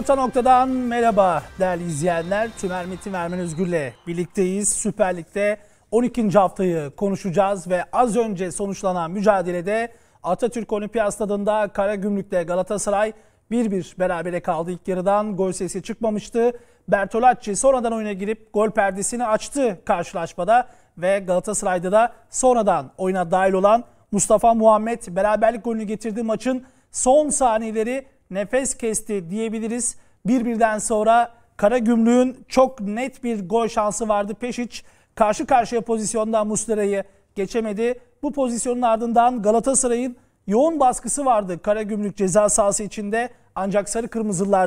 Orta Nokta'dan merhaba değerli izleyenler. Tümer Metin vermen Özgür'le birlikteyiz. Süper Lig'de 12. haftayı konuşacağız ve az önce sonuçlanan mücadelede Atatürk Olimpiyat Stadında Karagümrük'te Galatasaray 1-1 berabere kaldı ilk yarıdan. Gol sesi çıkmamıştı. Bertolacci sonradan oyuna girip gol perdesini açtı karşılaşmada ve Galatasaray'da da sonradan oyuna dahil olan Mustafa Muhammed beraberlik golünü getirdiği maçın son saniyeleri nefes kesti diyebiliriz. Bir birden sonra Karagümrük'ün çok net bir gol şansı vardı. Peşiç karşı karşıya pozisyonda Muslera'yı geçemedi. Bu pozisyonun ardından Galatasaray'ın yoğun baskısı vardı Kara Karagümrük ceza sahası içinde. Ancak sarı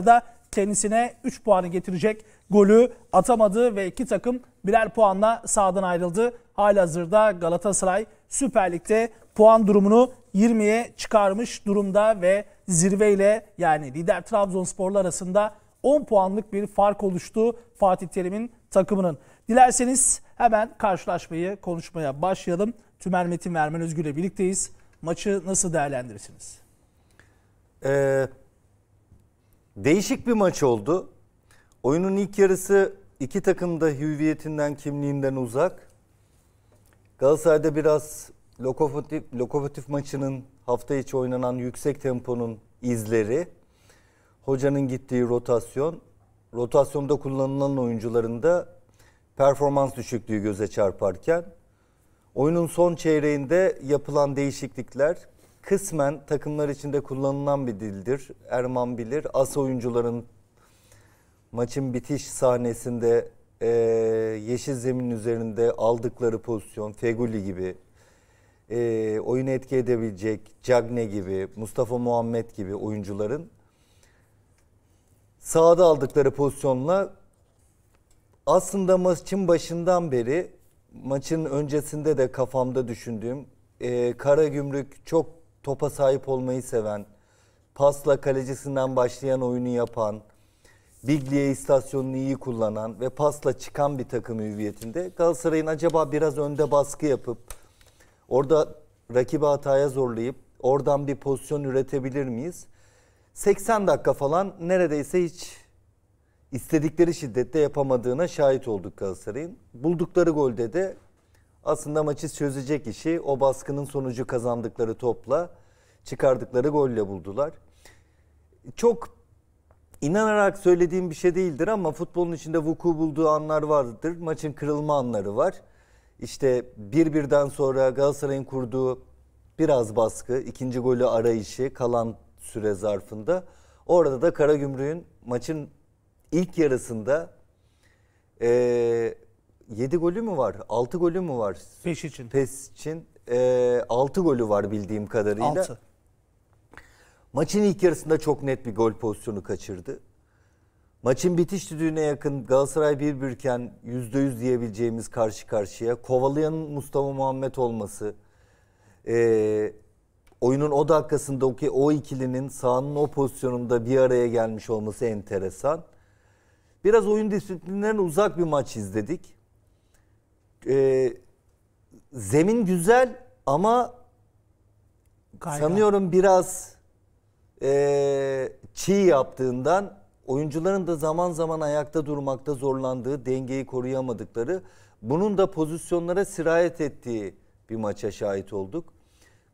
da kendisine 3 puanı getirecek golü atamadı ve iki takım birer puanla sahadan ayrıldı. Halihazırda Galatasaray Süper Lig'de puan durumunu 20'ye çıkarmış durumda ve zirveyle yani lider Trabzonsporlu arasında 10 puanlık bir fark oluştu Fatih Terim'in takımının. Dilerseniz hemen karşılaşmayı konuşmaya başlayalım. Tümer Metin vermen Ermen birlikteyiz. Maçı nasıl değerlendirirsiniz? Ee, değişik bir maç oldu. Oyunun ilk yarısı iki takım da hüviyetinden, kimliğinden uzak. Galatasaray'da biraz lokomotif, lokomotif maçının hafta içi oynanan yüksek temponun izleri, hocanın gittiği rotasyon, rotasyonda kullanılan oyuncuların da performans düşüklüğü göze çarparken oyunun son çeyreğinde yapılan değişiklikler kısmen takımlar içinde kullanılan bir dildir. Erman bilir. As oyuncuların maçın bitiş sahnesinde e, yeşil zemin üzerinde aldıkları pozisyon Feguli gibi e, oyunu etki edebilecek Cagne gibi, Mustafa Muhammed gibi oyuncuların sağda aldıkları pozisyonla aslında maçın başından beri maçın öncesinde de kafamda düşündüğüm e, kara gümrük çok topa sahip olmayı seven, pasla kalecisinden başlayan oyunu yapan, Biglia istasyonunu iyi kullanan ve pasla çıkan bir takım hüviyetinde Galatasaray'ın acaba biraz önde baskı yapıp Orada rakibi hataya zorlayıp oradan bir pozisyon üretebilir miyiz? 80 dakika falan neredeyse hiç istedikleri şiddette yapamadığına şahit olduk Galatasaray'ın. Buldukları golde de aslında maçı çözecek işi o baskının sonucu kazandıkları topla çıkardıkları golle buldular. Çok inanarak söylediğim bir şey değildir ama futbolun içinde vuku bulduğu anlar vardır. Maçın kırılma anları var işte bir birden sonra Galatasaray'ın kurduğu biraz baskı, ikinci golü arayışı kalan süre zarfında. Orada da Karagümrük'ün maçın ilk yarısında e, 7 golü mü var? 6 golü mü var? Peş için. Pes için e, 6 golü var bildiğim kadarıyla. 6. Maçın ilk yarısında çok net bir gol pozisyonu kaçırdı. Maçın bitiş düdüğüne yakın Galatasaray birbirken bürken %100 diyebileceğimiz karşı karşıya. Kovalayan Mustafa Muhammed olması. E, oyunun o dakikasında o, o ikilinin sahanın o pozisyonunda bir araya gelmiş olması enteresan. Biraz oyun disiplinlerine uzak bir maç izledik. E, zemin güzel ama Kaygan. sanıyorum biraz e, çiğ yaptığından oyuncuların da zaman zaman ayakta durmakta zorlandığı, dengeyi koruyamadıkları, bunun da pozisyonlara sirayet ettiği bir maça şahit olduk.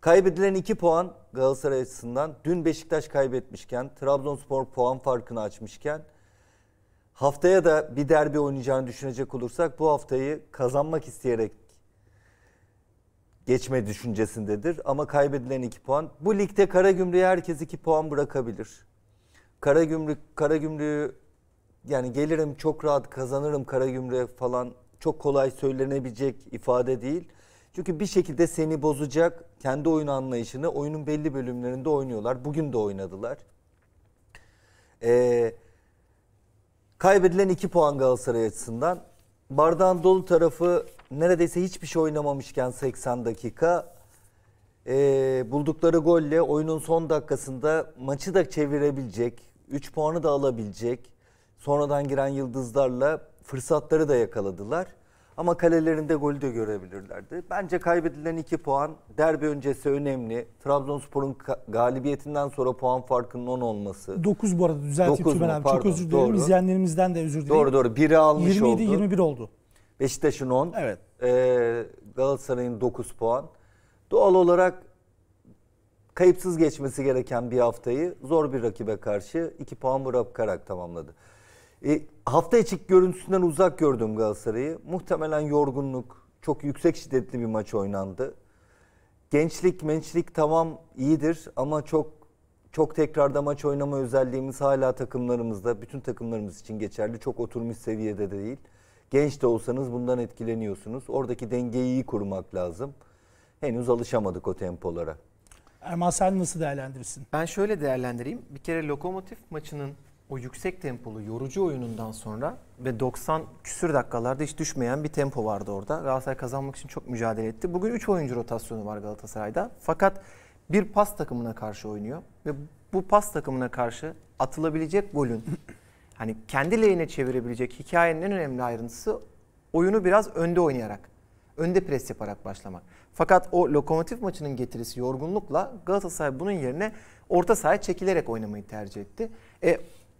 Kaybedilen 2 puan Galatasaray açısından dün Beşiktaş kaybetmişken, Trabzonspor puan farkını açmışken haftaya da bir derbi oynayacağını düşünecek olursak bu haftayı kazanmak isteyerek geçme düşüncesindedir. Ama kaybedilen 2 puan. Bu ligde Karagümrük'e herkes 2 puan bırakabilir kara gümrük kara gümrüğü yani gelirim çok rahat kazanırım kara gümrüğe falan çok kolay söylenebilecek ifade değil. Çünkü bir şekilde seni bozacak kendi oyun anlayışını oyunun belli bölümlerinde oynuyorlar. Bugün de oynadılar. Ee, kaybedilen 2 puan Galatasaray açısından. Bardağın dolu tarafı neredeyse hiçbir şey oynamamışken 80 dakika e, buldukları golle oyunun son dakikasında maçı da çevirebilecek 3 puanı da alabilecek. Sonradan giren yıldızlarla fırsatları da yakaladılar. Ama kalelerinde golü de görebilirlerdi. Bence kaybedilen 2 puan derbi öncesi önemli. Trabzonspor'un galibiyetinden sonra puan farkının 10 olması. 9 bu arada düzelteyim Tümen abi. Pardon, Çok özür dilerim. Doğru. İzleyenlerimizden de özür dilerim. Doğru doğru. 1'i almış 27, oldu. 27-21 oldu. Beşiktaş'ın 10. Evet. Ee, Galatasaray'ın 9 puan. Doğal olarak kayıpsız geçmesi gereken bir haftayı zor bir rakibe karşı 2 puan bırakarak tamamladı. E, hafta içi görüntüsünden uzak gördüm Galatasaray'ı. Muhtemelen yorgunluk, çok yüksek şiddetli bir maç oynandı. Gençlik, mençlik tamam iyidir ama çok çok tekrarda maç oynama özelliğimiz hala takımlarımızda, bütün takımlarımız için geçerli. Çok oturmuş seviyede de değil. Genç de olsanız bundan etkileniyorsunuz. Oradaki dengeyi iyi kurmak lazım. Henüz alışamadık o tempolara. Erman sen nasıl değerlendirirsin? Ben şöyle değerlendireyim. Bir kere lokomotif maçının o yüksek tempolu yorucu oyunundan sonra ve 90 küsür dakikalarda hiç düşmeyen bir tempo vardı orada. Galatasaray kazanmak için çok mücadele etti. Bugün 3 oyuncu rotasyonu var Galatasaray'da. Fakat bir pas takımına karşı oynuyor ve bu pas takımına karşı atılabilecek golün hani kendi lehine çevirebilecek hikayenin en önemli ayrıntısı oyunu biraz önde oynayarak, önde pres yaparak başlamak. Fakat o lokomotif maçının getirisi yorgunlukla Galatasaray bunun yerine orta sahaya çekilerek oynamayı tercih etti. E,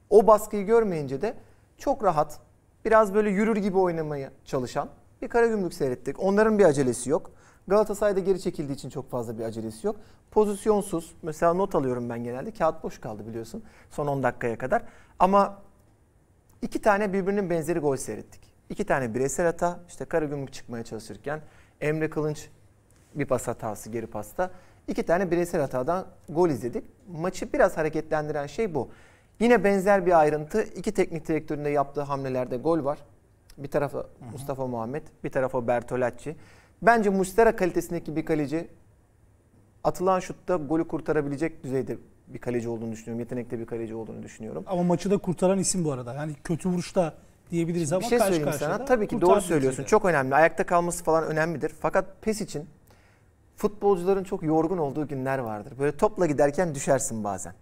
o baskıyı görmeyince de çok rahat biraz böyle yürür gibi oynamayı çalışan bir Karagümrük seyrettik. Onların bir acelesi yok. Galatasaray'da geri çekildiği için çok fazla bir acelesi yok. Pozisyonsuz. Mesela not alıyorum ben genelde. Kağıt boş kaldı biliyorsun son 10 dakikaya kadar. Ama iki tane birbirinin benzeri gol seyrettik. İki tane bireysel hata. İşte Karagümrük çıkmaya çalışırken Emre Kılınç bir pas hatası geri pasta. İki tane bireysel hatadan gol izledik. Maçı biraz hareketlendiren şey bu. Yine benzer bir ayrıntı iki teknik direktöründe yaptığı hamlelerde gol var. Bir tarafa Mustafa Muhammed, bir tarafa Bertolacci. Bence Mustera kalitesindeki bir kaleci atılan şutta golü kurtarabilecek düzeyde bir kaleci olduğunu düşünüyorum. Yetenekli bir kaleci olduğunu düşünüyorum. Ama maçı da kurtaran isim bu arada. Yani kötü vuruşta diyebiliriz Şimdi ama bir şey karşı söyleyeyim karşıda. Sana. Tabii ki doğru söylüyorsun. Çok önemli. Ayakta kalması falan önemlidir. Fakat pes için futbolcuların çok yorgun olduğu günler vardır. Böyle topla giderken düşersin bazen.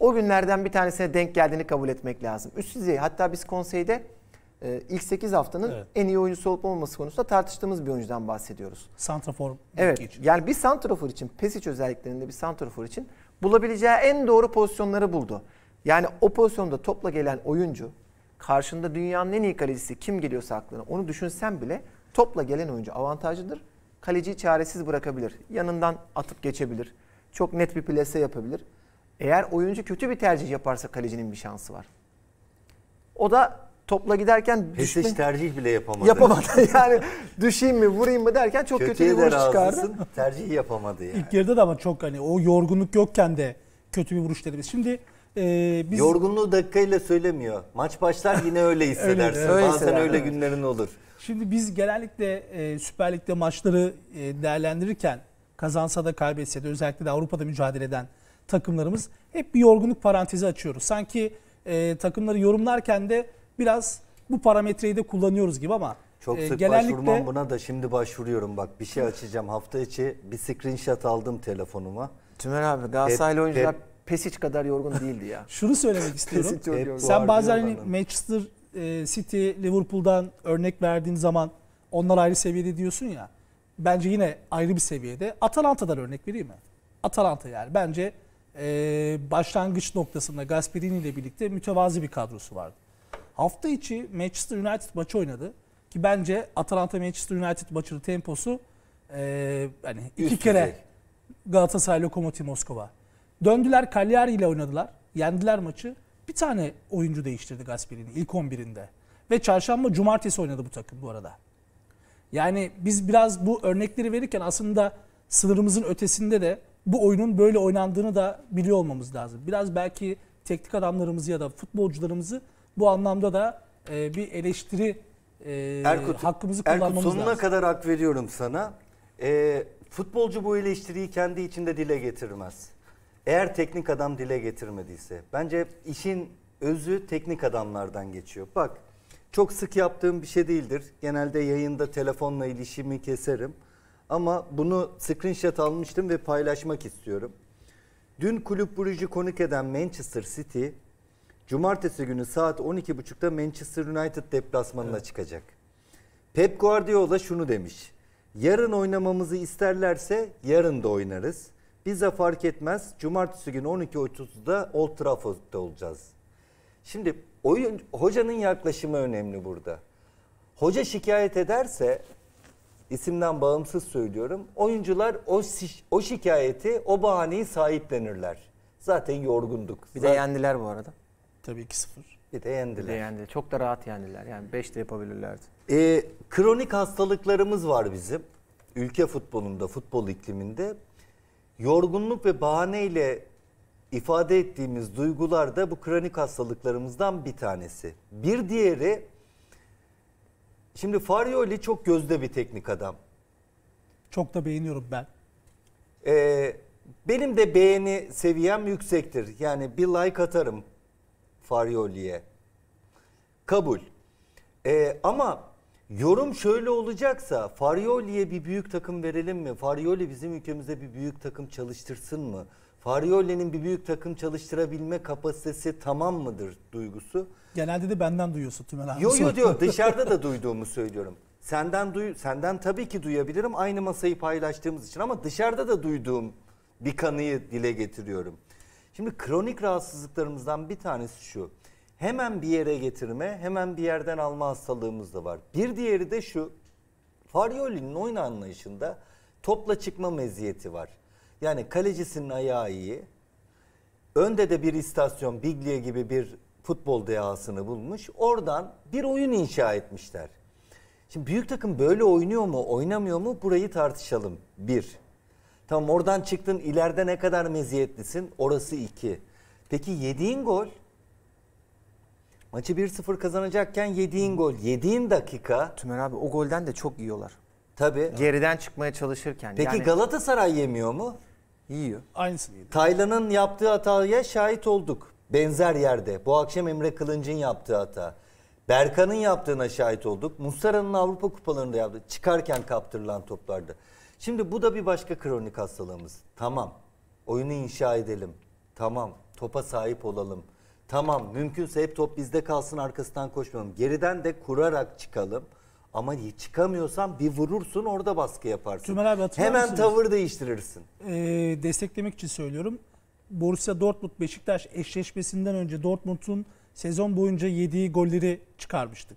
O günlerden bir tanesine denk geldiğini kabul etmek lazım. Üst düzey hatta biz konseyde e, ilk 8 haftanın evet. en iyi oyuncusu olup olmaması konusunda tartıştığımız bir oyuncudan bahsediyoruz. Santrafor Evet. Için. Yani bir santrafor için, Pesic özelliklerinde bir santrafor için bulabileceği en doğru pozisyonları buldu. Yani o pozisyonda topla gelen oyuncu karşında dünyanın en iyi kalecisi kim geliyorsa aklına onu düşünsen bile topla gelen oyuncu avantajlıdır kaleci çaresiz bırakabilir. Yanından atıp geçebilir. Çok net bir plase yapabilir. Eğer oyuncu kötü bir tercih yaparsa kalecinin bir şansı var. O da topla giderken düşme... Hiç tercih bile yapamadı. Yapamadı. yani düşeyim mi vurayım mı derken çok Kötüye kötü bir vuruş çıkardı. Tercih yapamadı yani. İlk yarıda da ama çok hani o yorgunluk yokken de kötü bir vuruş dedi. Şimdi ee, biz... Yorgunluğu dakikayla söylemiyor. Maç başlar yine öyle hissedersin. öyle, öyle Bazen öyle, öyle günlerin olur. Şimdi biz genellikle e, Süper Lig'de maçları e, değerlendirirken kazansa da kaybetse de özellikle de Avrupa'da mücadele eden takımlarımız hep bir yorgunluk parantezi açıyoruz. Sanki e, takımları yorumlarken de biraz bu parametreyi de kullanıyoruz gibi ama çok e, sık genellikle... başvurmam buna da şimdi başvuruyorum bak bir şey açacağım hafta içi bir screenshot aldım telefonuma. Tümer abi Galatasaraylı hep, oyuncular hep, Pesic kadar yorgun değildi ya. Şunu söylemek istiyorum. Sen bazen hani Manchester e, City, Liverpool'dan örnek verdiğin zaman onlar ayrı seviyede diyorsun ya. Bence yine ayrı bir seviyede. Atalanta'dan örnek vereyim mi? Atalanta yani. Bence e, başlangıç noktasında Gasperini ile birlikte mütevazi bir kadrosu vardı. Hafta içi Manchester United maçı oynadı. Ki bence Atalanta Manchester United maçının temposu e, hani iki kere Galatasaray Lokomotiv Moskova. Döndüler Cagliari ile oynadılar. Yendiler maçı. Bir tane oyuncu değiştirdi Gasperini ilk 11'inde. Ve çarşamba cumartesi oynadı bu takım bu arada. Yani biz biraz bu örnekleri verirken aslında sınırımızın ötesinde de bu oyunun böyle oynandığını da biliyor olmamız lazım. Biraz belki teknik adamlarımızı ya da futbolcularımızı bu anlamda da e, bir eleştiri e, Erkut, hakkımızı kullanmamız Erkut, sonuna lazım. kadar hak veriyorum sana. E, futbolcu bu eleştiriyi kendi içinde dile getirmez. Eğer teknik adam dile getirmediyse. Bence işin özü teknik adamlardan geçiyor. Bak çok sık yaptığım bir şey değildir. Genelde yayında telefonla ilişimi keserim. Ama bunu screenshot almıştım ve paylaşmak istiyorum. Dün kulüp Brugge'i konuk eden Manchester City, cumartesi günü saat 12.30'da Manchester United deplasmanına evet. çıkacak. Pep Guardiola şunu demiş. Yarın oynamamızı isterlerse yarın da oynarız. Bize fark etmez. Cumartesi günü 12.30'da Old Trafford'da olacağız. Şimdi oyun, hocanın yaklaşımı önemli burada. Hoca şikayet ederse isimden bağımsız söylüyorum. Oyuncular o o şikayeti, o bahaneyi sahiplenirler. Zaten yorgunduk. Bir Zaten... de yendiler bu arada. Tabii ki 0 Bir de yendiler. Bir de yendiler. Çok da rahat yendiler. Yani 5 de yapabilirlerdi. Ee, kronik hastalıklarımız var bizim. Ülke futbolunda, futbol ikliminde yorgunluk ve bahaneyle ifade ettiğimiz duygular da bu kronik hastalıklarımızdan bir tanesi. Bir diğeri şimdi Farioli çok gözde bir teknik adam. Çok da beğeniyorum ben. Ee, benim de beğeni seviyem yüksektir. Yani bir like atarım Farioli'ye. Kabul. Ee, ama Yorum şöyle olacaksa Farioli'ye bir büyük takım verelim mi? Farioli bizim ülkemizde bir büyük takım çalıştırsın mı? Farioli'nin bir büyük takım çalıştırabilme kapasitesi tamam mıdır duygusu? Genelde de benden duyuyorsun Tümen abi. Yok yok diyor dışarıda da duyduğumu söylüyorum. Senden duy senden tabii ki duyabilirim aynı masayı paylaştığımız için ama dışarıda da duyduğum bir kanıyı dile getiriyorum. Şimdi kronik rahatsızlıklarımızdan bir tanesi şu hemen bir yere getirme, hemen bir yerden alma hastalığımız da var. Bir diğeri de şu. Farioli'nin oyun anlayışında topla çıkma meziyeti var. Yani kalecisinin ayağı iyi. Önde de bir istasyon Biglia gibi bir futbol dehasını bulmuş. Oradan bir oyun inşa etmişler. Şimdi büyük takım böyle oynuyor mu, oynamıyor mu burayı tartışalım. Bir. Tamam oradan çıktın ileride ne kadar meziyetlisin? Orası iki. Peki yediğin gol Maçı 1-0 kazanacakken yediğin gol. Yediğin dakika. Tümer abi o golden de çok yiyorlar. Tabii. Geriden çıkmaya çalışırken. Peki yani... Galatasaray yemiyor mu? Yiyor. Aynısını yedi. Taylan'ın yaptığı hataya şahit olduk. Benzer yerde. Bu akşam Emre Kılınç'ın yaptığı hata. Berkan'ın yaptığına şahit olduk. Mustara'nın Avrupa kupalarında yaptığı. Çıkarken kaptırılan toplarda. Şimdi bu da bir başka kronik hastalığımız. Tamam. Oyunu inşa edelim. Tamam. Topa sahip olalım. Tamam mümkünse hep top bizde kalsın arkasından koşmayalım. Geriden de kurarak çıkalım. Ama çıkamıyorsan bir vurursun orada baskı yaparsın. Tümer abi Hemen musunuz? tavır değiştirirsin. Ee, desteklemek için söylüyorum. Borussia Dortmund Beşiktaş eşleşmesinden önce Dortmund'un sezon boyunca yediği golleri çıkarmıştık.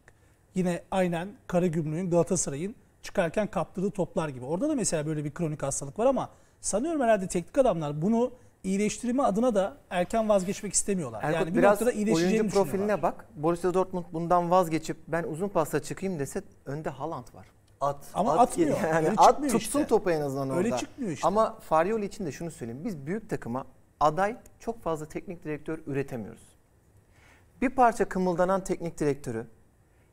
Yine aynen Karagümrük'ün Galatasaray'ın çıkarken kaptırdığı toplar gibi. Orada da mesela böyle bir kronik hastalık var ama sanıyorum herhalde teknik adamlar bunu iyileştirme adına da erken vazgeçmek istemiyorlar. Erkut, yani bir biraz noktada iyileşeceğini oyuncu profiline bak. Borussia Dortmund bundan vazgeçip ben uzun pasta çıkayım dese önde Haaland var. At. Ama at, atmıyor. Yani Öyle at tutsun işte. topu en azından orada. Öyle çıkmıyor işte. Ama Faryol için de şunu söyleyeyim. Biz büyük takıma aday çok fazla teknik direktör üretemiyoruz. Bir parça kımıldanan teknik direktörü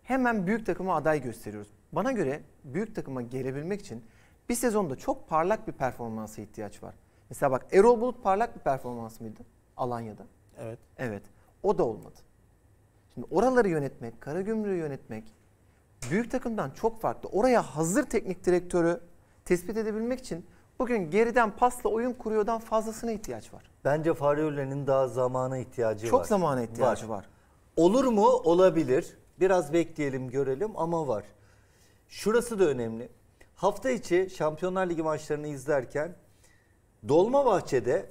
hemen büyük takıma aday gösteriyoruz. Bana göre büyük takıma gelebilmek için bir sezonda çok parlak bir performansa ihtiyaç var. Mesela bak Erol Bulut parlak bir performans mıydı Alanya'da? Evet. Evet. O da olmadı. Şimdi oraları yönetmek, Karagümrük'ü yönetmek büyük takımdan çok farklı. Oraya hazır teknik direktörü tespit edebilmek için bugün geriden pasla oyun kuruyordan fazlasına ihtiyaç var. Bence Farioli'nin daha zamana ihtiyacı çok var. Çok zamana ihtiyacı var. var. Olur mu? Olabilir. Biraz bekleyelim, görelim ama var. Şurası da önemli. Hafta içi Şampiyonlar Ligi maçlarını izlerken Dolmabahçe'de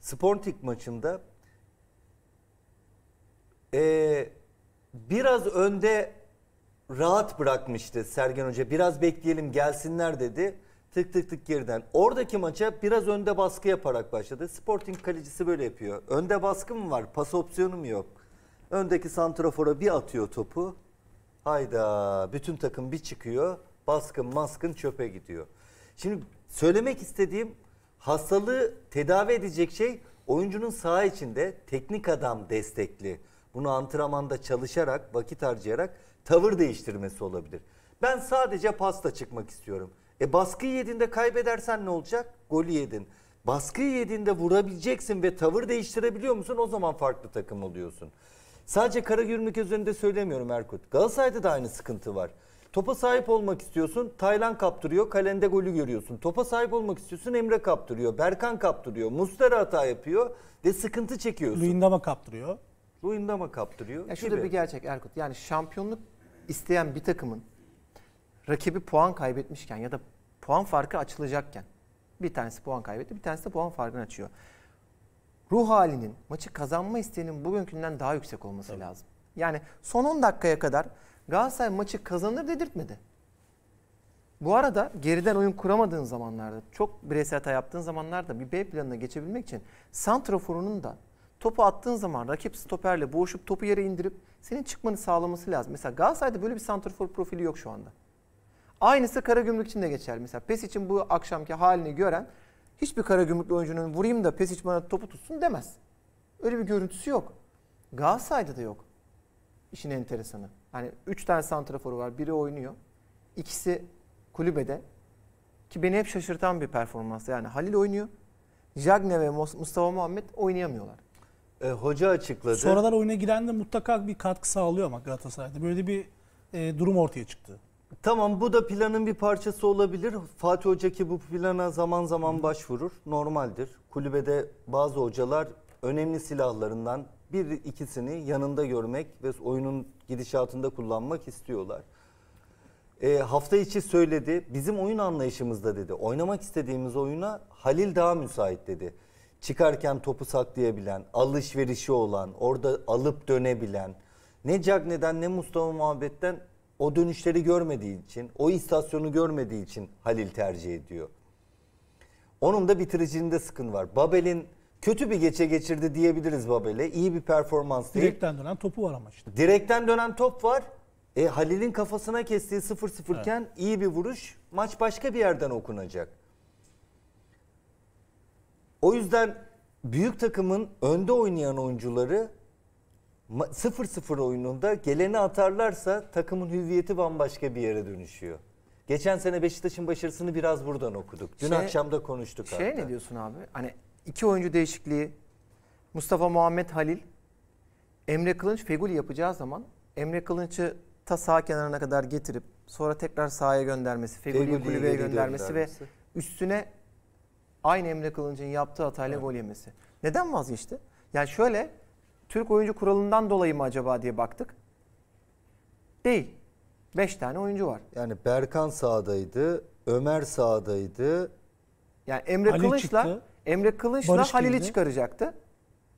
Sporting maçında e, biraz önde rahat bırakmıştı Sergen Hoca. Biraz bekleyelim gelsinler dedi. Tık tık tık geriden. Oradaki maça biraz önde baskı yaparak başladı. Sporting kalecisi böyle yapıyor. Önde baskı mı var? Pas opsiyonu mu yok? Öndeki santrafora bir atıyor topu. Hayda bütün takım bir çıkıyor. Baskın maskın çöpe gidiyor. Şimdi söylemek istediğim Hastalığı tedavi edecek şey oyuncunun saha içinde teknik adam destekli. Bunu antrenmanda çalışarak, vakit harcayarak tavır değiştirmesi olabilir. Ben sadece pasta çıkmak istiyorum. E baskıyı yediğinde kaybedersen ne olacak? Golü yedin. Baskıyı yediğinde vurabileceksin ve tavır değiştirebiliyor musun? O zaman farklı takım oluyorsun. Sadece Karagümrük üzerinde söylemiyorum Erkut. Galatasaray'da da aynı sıkıntı var. Topa sahip olmak istiyorsun. Taylan kaptırıyor. Kalende golü görüyorsun. Topa sahip olmak istiyorsun. Emre kaptırıyor. Berkan kaptırıyor. Mustera hata yapıyor ve sıkıntı çekiyorsun. Luyendama kaptırıyor. Luyendama kaptırıyor. Ya şurada gibi. bir gerçek Erkut. Yani şampiyonluk isteyen bir takımın rakibi puan kaybetmişken ya da puan farkı açılacakken bir tanesi puan kaybetti, bir tanesi de puan farkını açıyor. Ruh halinin, maçı kazanma isteğinin bugünkünden daha yüksek olması Tabii. lazım. Yani son 10 dakikaya kadar Galatasaray maçı kazanır dedirtmedi. Bu arada geriden oyun kuramadığın zamanlarda, çok bireysel hata yaptığın zamanlarda bir B planına geçebilmek için santraforunun da topu attığın zaman rakip stoperle boğuşup topu yere indirip senin çıkmanı sağlaması lazım. Mesela Galatasaray'da böyle bir santrafor profili yok şu anda. Aynısı Karagümrük için de geçer. Mesela PES için bu akşamki halini gören hiçbir Karagümrüklü oyuncunun vurayım da PES için bana topu tutsun demez. Öyle bir görüntüsü yok. Galatasaray'da da yok işin enteresanı. Yani 3 tane santraforu var. Biri oynuyor. İkisi kulübede. Ki beni hep şaşırtan bir performans. Yani Halil oynuyor. Jagne ve Mustafa Muhammed oynayamıyorlar. E, hoca açıkladı. Sonralar oyuna giren de mutlaka bir katkı sağlıyor ama Galatasaray'da. Böyle bir e, durum ortaya çıktı. Tamam bu da planın bir parçası olabilir. Fatih Hoca ki bu plana zaman zaman başvurur. Normaldir. Kulübede bazı hocalar önemli silahlarından bir ikisini yanında görmek ve oyunun gidişatında kullanmak istiyorlar. E, hafta içi söyledi. Bizim oyun anlayışımızda dedi. Oynamak istediğimiz oyuna Halil daha müsait dedi. Çıkarken topu saklayabilen, alışverişi olan, orada alıp dönebilen. Ne Cagney'den ne Mustafa Muhabbet'ten o dönüşleri görmediği için, o istasyonu görmediği için Halil tercih ediyor. Onun da bitiricinde sıkıntı var. Babel'in kötü bir geçe geçirdi diyebiliriz Babel'e. İyi bir performans değil. Direkten dönen topu var ama işte. Direkten dönen top var. E, Halil'in kafasına kestiği 0-0 evet. iyi bir vuruş. Maç başka bir yerden okunacak. O yüzden büyük takımın önde oynayan oyuncuları 0-0 oyununda geleni atarlarsa takımın hüviyeti bambaşka bir yere dönüşüyor. Geçen sene Beşiktaş'ın başarısını biraz buradan okuduk. Dün şey, akşam da konuştuk. Şey hatta. ne diyorsun abi? Hani iki oyuncu değişikliği Mustafa Muhammed Halil, Emre Kılınç Feguli yapacağı zaman Emre Kılınç'ı ta sağ kenarına kadar getirip sonra tekrar sahaya göndermesi, Feguli'yi kulübeye göndermesi, göndermesi ve üstüne aynı Emre Kılınç'ın yaptığı hatayla evet. gol yemesi. Neden vazgeçti? Yani şöyle Türk oyuncu kuralından dolayı mı acaba diye baktık. Değil. 5 tane oyuncu var. Yani Berkan sağdaydı, Ömer sağdaydı. Yani Emre Ali Kılıç'la çıktı. Emre Kılıç'la Barış Halil'i girdi. çıkaracaktı.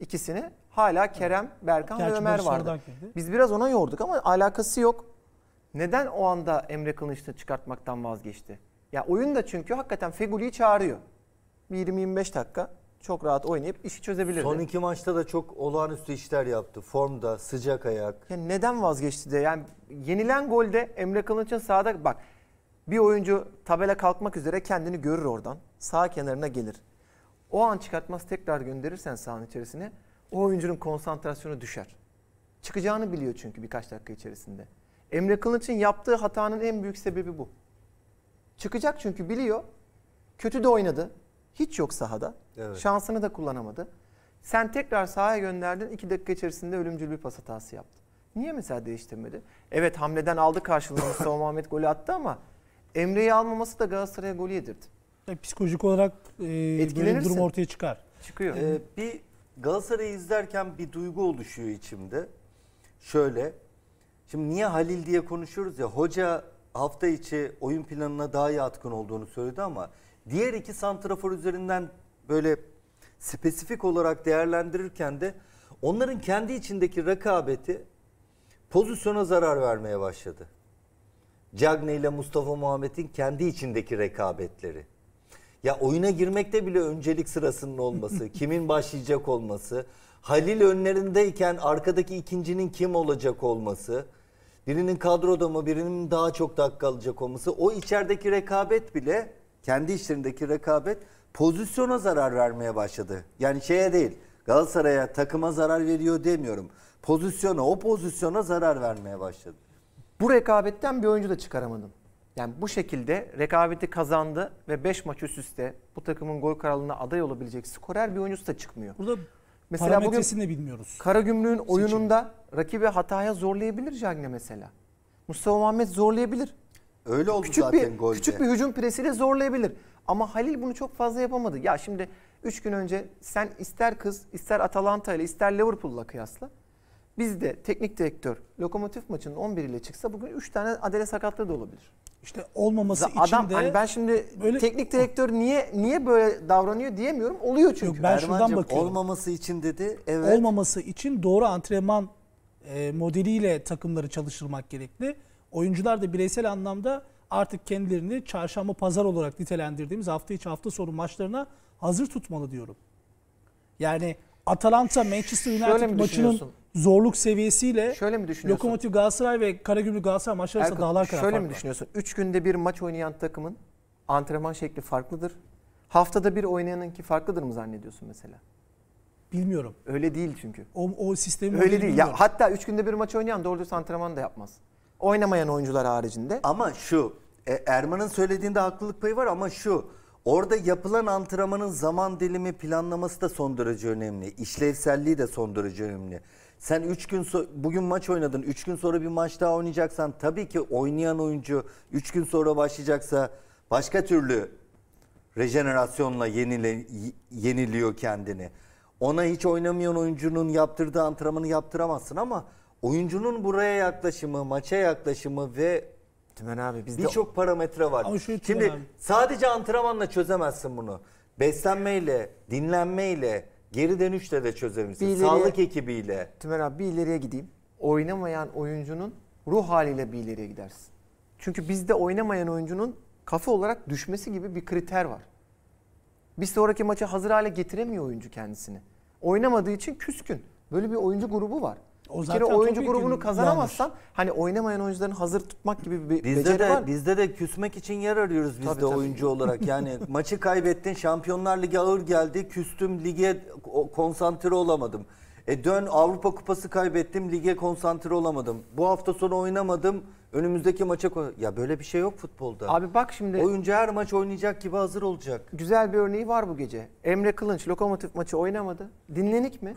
ikisini. Hala Kerem, Berkan Gerçi ve Ömer Barış vardı. Biz biraz ona yorduk ama alakası yok. Neden o anda Emre Kılıç'ı çıkartmaktan vazgeçti? Ya oyun da çünkü hakikaten Feguli'yi çağırıyor. 20-25 dakika çok rahat oynayıp işi çözebilirdi. Son iki maçta da çok olağanüstü işler yaptı. Formda, sıcak ayak. Yani neden vazgeçti de? Yani yenilen golde Emre Kılıç'ın sağda bak bir oyuncu tabela kalkmak üzere kendini görür oradan. Sağ kenarına gelir. O an çıkartması tekrar gönderirsen sahanın içerisine o oyuncunun konsantrasyonu düşer. Çıkacağını biliyor çünkü birkaç dakika içerisinde. Emre Kılıç'ın yaptığı hatanın en büyük sebebi bu. Çıkacak çünkü biliyor. Kötü de oynadı. Hiç yok sahada. Evet. Şansını da kullanamadı. Sen tekrar sahaya gönderdin. iki dakika içerisinde ölümcül bir pas hatası yaptı. Niye mesela değiştirmedi? Evet hamleden aldı karşılığını. Mustafa Mehmet golü attı ama Emre'yi almaması da Galatasaray'a golü yedirdi. E, psikolojik olarak e, böyle bir durum ortaya çıkar. Çıkıyor. Ee, bir Galatasaray'ı izlerken bir duygu oluşuyor içimde. Şöyle. Şimdi niye Halil diye konuşuyoruz ya hoca hafta içi oyun planına daha yatkın olduğunu söyledi ama diğer iki santrafor üzerinden böyle spesifik olarak değerlendirirken de onların kendi içindeki rekabeti pozisyona zarar vermeye başladı. Cagney ile Mustafa Muhammed'in kendi içindeki rekabetleri. Ya oyuna girmekte bile öncelik sırasının olması, kimin başlayacak olması, Halil önlerindeyken arkadaki ikincinin kim olacak olması, birinin kadroda mı birinin daha çok dakika alacak olması, o içerideki rekabet bile kendi işlerindeki rekabet pozisyona zarar vermeye başladı. Yani şeye değil Galatasaray'a takıma zarar veriyor demiyorum. Pozisyona o pozisyona zarar vermeye başladı. Bu rekabetten bir oyuncu da çıkaramadım. Yani bu şekilde rekabeti kazandı ve 5 maç üst üste bu takımın gol krallığına aday olabilecek skorer bir oyuncusu da çıkmıyor. Burada mesela bugün de bilmiyoruz. Kara Karagümrük'ün oyununda rakibi hataya zorlayabilir Cagne mesela. Mustafa Muhammed zorlayabilir. Öyle oldu küçük zaten bir, golde. Küçük bir hücum presiyle zorlayabilir. Ama Halil bunu çok fazla yapamadı. Ya şimdi 3 gün önce sen ister kız, ister Atalanta ile, ister Liverpool'la kıyasla. Biz de teknik direktör Lokomotif maçının 11 ile çıksa bugün 3 tane adele sakatlığı da olabilir. İşte olmaması Adam, için de hani ben şimdi böyle, teknik direktör niye niye böyle davranıyor diyemiyorum. Oluyor çünkü. Yok, ben Ermancığım, şuradan bakıyorum. Olmaması için dedi. Evet. Olmaması için doğru antrenman e, modeliyle takımları çalıştırmak gerekli. Oyuncular da bireysel anlamda artık kendilerini çarşamba pazar olarak nitelendirdiğimiz hafta içi hafta sonu maçlarına hazır tutmalı diyorum. Yani Atalanta Manchester United maçının zorluk seviyesiyle şöyle mi düşünüyorsun? Lokomotiv Galatasaray ve Karagümrük Galatasaray maçları arasında dağlar kadar Şöyle mi düşünüyorsun? 3 günde bir maç oynayan takımın antrenman şekli farklıdır. Haftada bir oynayanınki farklıdır mı zannediyorsun mesela? Bilmiyorum. Öyle değil çünkü. O, o sistemi öyle değil. Bilmiyorum. Ya hatta 3 günde bir maç oynayan doğru düz antrenman da yapmaz. Oynamayan oyuncular haricinde. Ama şu e, Erman'ın söylediğinde haklılık payı var ama şu Orada yapılan antrenmanın zaman dilimi planlaması da son derece önemli. İşlevselliği de son derece önemli. Sen 3 gün so bugün maç oynadın. 3 gün sonra bir maç daha oynayacaksan tabii ki oynayan oyuncu 3 gün sonra başlayacaksa başka türlü rejenerasyonla yenile yeniliyor kendini. Ona hiç oynamayan oyuncunun yaptırdığı antrenmanı yaptıramazsın ama oyuncunun buraya yaklaşımı, maça yaklaşımı ve Tümen abi bizde birçok parametre var. Ama şu Şimdi abi. sadece antrenmanla çözemezsin bunu. Beslenmeyle, dinlenmeyle, geri dönüşle de çözemezsin. ileriye, Sağlık ekibiyle. Tümen abi bir ileriye gideyim. Oynamayan oyuncunun ruh haliyle bir ileriye gidersin. Çünkü bizde oynamayan oyuncunun kafa olarak düşmesi gibi bir kriter var. Bir sonraki maça hazır hale getiremiyor oyuncu kendisini. Oynamadığı için küskün. Böyle bir oyuncu grubu var. O bir kere oyuncu grubunu kazanamazsan yanlış. hani oynamayan oyuncuların hazır tutmak gibi bir bizde beceri de, var. Bizde de küsmek için yer arıyoruz biz tabii, de tabii. oyuncu olarak. Yani maçı kaybettin, Şampiyonlar Ligi ağır geldi, küstüm, lige konsantre olamadım. E dön Avrupa Kupası kaybettim, lige konsantre olamadım. Bu hafta sonu oynamadım. Önümüzdeki maça ya böyle bir şey yok futbolda. Abi bak şimdi oyuncu her maç oynayacak gibi hazır olacak. Güzel bir örneği var bu gece. Emre Kılınç Lokomotif maçı oynamadı. Dinlenik mi?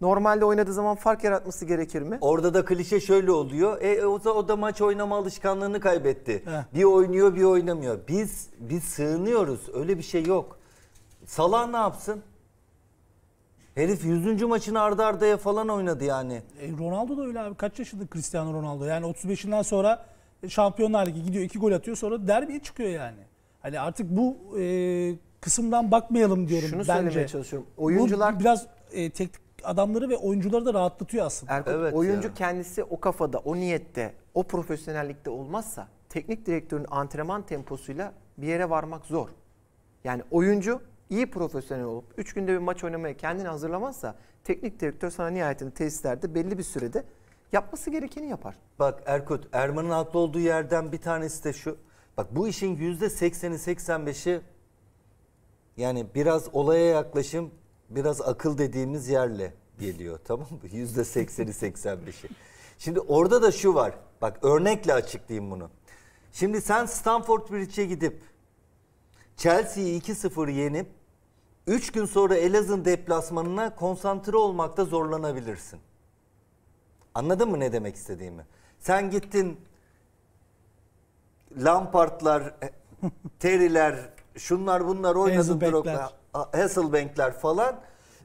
Normalde oynadığı zaman fark yaratması gerekir mi? Orada da klişe şöyle oluyor. E, o, da, o da maç oynama alışkanlığını kaybetti. Heh. Bir oynuyor bir oynamıyor. Biz biz sığınıyoruz. Öyle bir şey yok. Salah ne yapsın? Herif 100. maçını ardı ardaya falan oynadı yani. E, Ronaldo da öyle abi. Kaç yaşında Cristiano Ronaldo? Yani 35'inden sonra Şampiyonlar Ligi gidiyor iki gol atıyor sonra derbiye çıkıyor yani. Hani artık bu e, kısımdan bakmayalım diyorum Şunu bence. Şunu söylemeye çalışıyorum. Oyuncular... Bu biraz e, teknik adamları ve oyuncuları da rahatlatıyor aslında. Erkut, evet oyuncu ya. kendisi o kafada, o niyette, o profesyonellikte olmazsa teknik direktörün antrenman temposuyla bir yere varmak zor. Yani oyuncu iyi profesyonel olup 3 günde bir maç oynamaya kendini hazırlamazsa teknik direktör sana nihayetinde tesislerde belli bir sürede yapması gerekeni yapar. Bak Erkut, Erman'ın haklı olduğu yerden bir tanesi de şu. Bak bu işin %80'i 85'i yani biraz olaya yaklaşım biraz akıl dediğimiz yerle geliyor tamam mı? Yüzde sekseni seksen bir şey. Şimdi orada da şu var. Bak örnekle açıklayayım bunu. Şimdi sen Stanford Bridge'e gidip Chelsea'yi 2-0 yenip 3 gün sonra Elazığ deplasmanına konsantre olmakta zorlanabilirsin. Anladın mı ne demek istediğimi? Sen gittin Lampardlar, Teriler, şunlar bunlar oynadın. Drogba. Hasselbank'ler falan.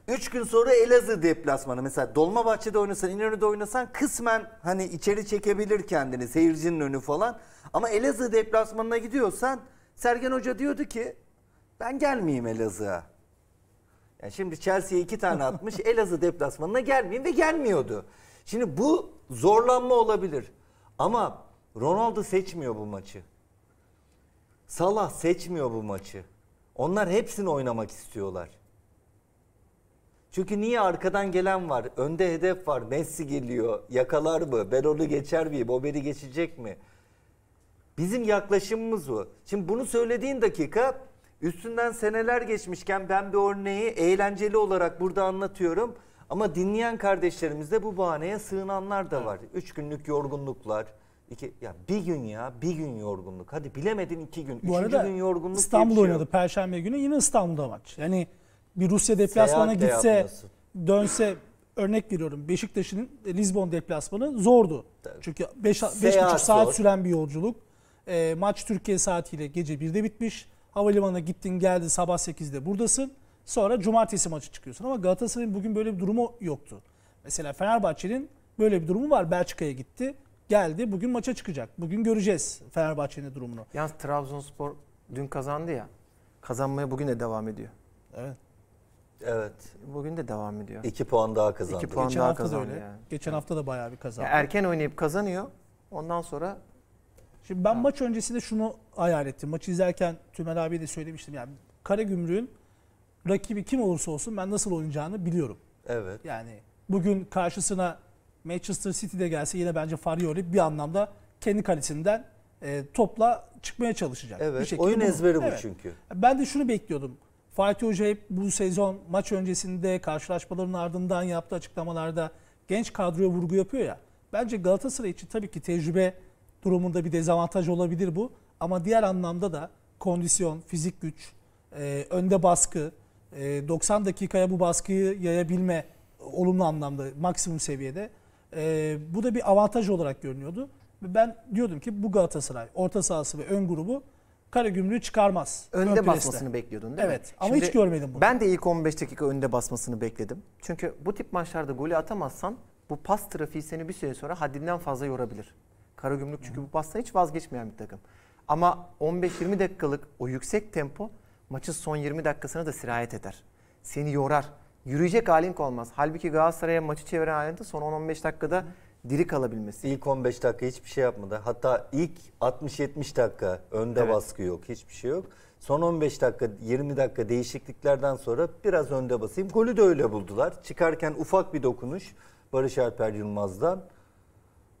Üç gün sonra Elazığ deplasmanı. Mesela Dolmabahçe'de oynasan, İnönü'de oynasan kısmen hani içeri çekebilir kendini seyircinin önü falan. Ama Elazığ deplasmanına gidiyorsan Sergen Hoca diyordu ki ben gelmeyeyim Elazığ'a. Yani şimdi Chelsea'ye iki tane atmış Elazığ deplasmanına gelmeyeyim ve gelmiyordu. Şimdi bu zorlanma olabilir. Ama Ronaldo seçmiyor bu maçı. Salah seçmiyor bu maçı. Onlar hepsini oynamak istiyorlar. Çünkü niye arkadan gelen var, önde hedef var, Messi geliyor, yakalar mı, ben geçer mi, o beni geçecek mi? Bizim yaklaşımımız bu. Şimdi bunu söylediğin dakika üstünden seneler geçmişken ben bir örneği eğlenceli olarak burada anlatıyorum. Ama dinleyen kardeşlerimizde bu bahaneye sığınanlar da var. Üç günlük yorgunluklar, İki, ya bir gün ya bir gün yorgunluk. Hadi bilemedin iki gün. Bu arada gün yorgunluk İstanbul şey oynadı Perşembe günü yine İstanbul'da maç. Yani bir Rusya deplasmana gitse yapmıyorsun. dönse örnek veriyorum Beşiktaş'ın Lisbon deplasmanı zordu. Tabii. Çünkü buçuk saat zor. süren bir yolculuk. E, maç Türkiye saatiyle gece 1'de bitmiş. Havalimanına gittin geldin sabah 8'de buradasın. Sonra cumartesi maçı çıkıyorsun ama Galatasaray'ın bugün böyle bir durumu yoktu. Mesela Fenerbahçe'nin böyle bir durumu var. Belçika'ya gitti geldi. Bugün maça çıkacak. Bugün göreceğiz Fenerbahçe'nin durumunu. Yalnız Trabzonspor dün kazandı ya. Kazanmaya bugün de devam ediyor. Evet. Evet. Bugün de devam ediyor. 2 puan daha kazandı. İki puan Geçen daha hafta kazandı da öyle. Yani. Geçen hafta da bayağı bir kazandı. Yani erken oynayıp kazanıyor. Ondan sonra Şimdi ben ha. maç öncesinde şunu hayal ettim. Maçı izlerken Tümel abi de söylemiştim. Yani Karagümrük'ün rakibi kim olursa olsun ben nasıl oynayacağını biliyorum. Evet. Yani bugün karşısına Manchester City'de gelse yine bence Farioli bir anlamda kendi kalesinden e, topla çıkmaya çalışacak. Evet, bir oyun bunu. ezberi bu çünkü. Ben de şunu bekliyordum. Fatih Hoca hep bu sezon maç öncesinde karşılaşmaların ardından yaptığı açıklamalarda genç kadroya vurgu yapıyor ya. Bence Galatasaray için tabii ki tecrübe durumunda bir dezavantaj olabilir bu. Ama diğer anlamda da kondisyon, fizik güç, e, önde baskı, e, 90 dakikaya bu baskıyı yayabilme olumlu anlamda maksimum seviyede e, bu da bir avantaj olarak görünüyordu. Ben diyordum ki bu Galatasaray orta sahası ve ön grubu Karagümrük'ü çıkarmaz. Önde ön basmasını bekliyordun değil evet, mi? Evet ama hiç görmedim bunu. Ben de ilk 15 dakika önde basmasını bekledim. Çünkü bu tip maçlarda golü atamazsan bu pas trafiği seni bir süre sonra haddinden fazla yorabilir. Karagümrük çünkü bu pastan hiç vazgeçmeyen bir takım. Ama 15-20 dakikalık o yüksek tempo maçın son 20 dakikasına da sirayet eder. Seni yorar yürüyecek halin olmaz. Halbuki Galatasaray'a maçı çeviren Haaland'ın son 10-15 dakikada diri kalabilmesi. İlk 15 dakika hiçbir şey yapmadı. Hatta ilk 60-70 dakika önde evet. baskı yok, hiçbir şey yok. Son 15 dakika, 20 dakika değişikliklerden sonra biraz önde basayım. Golü de öyle buldular. Çıkarken ufak bir dokunuş Barış Alper Yılmaz'dan.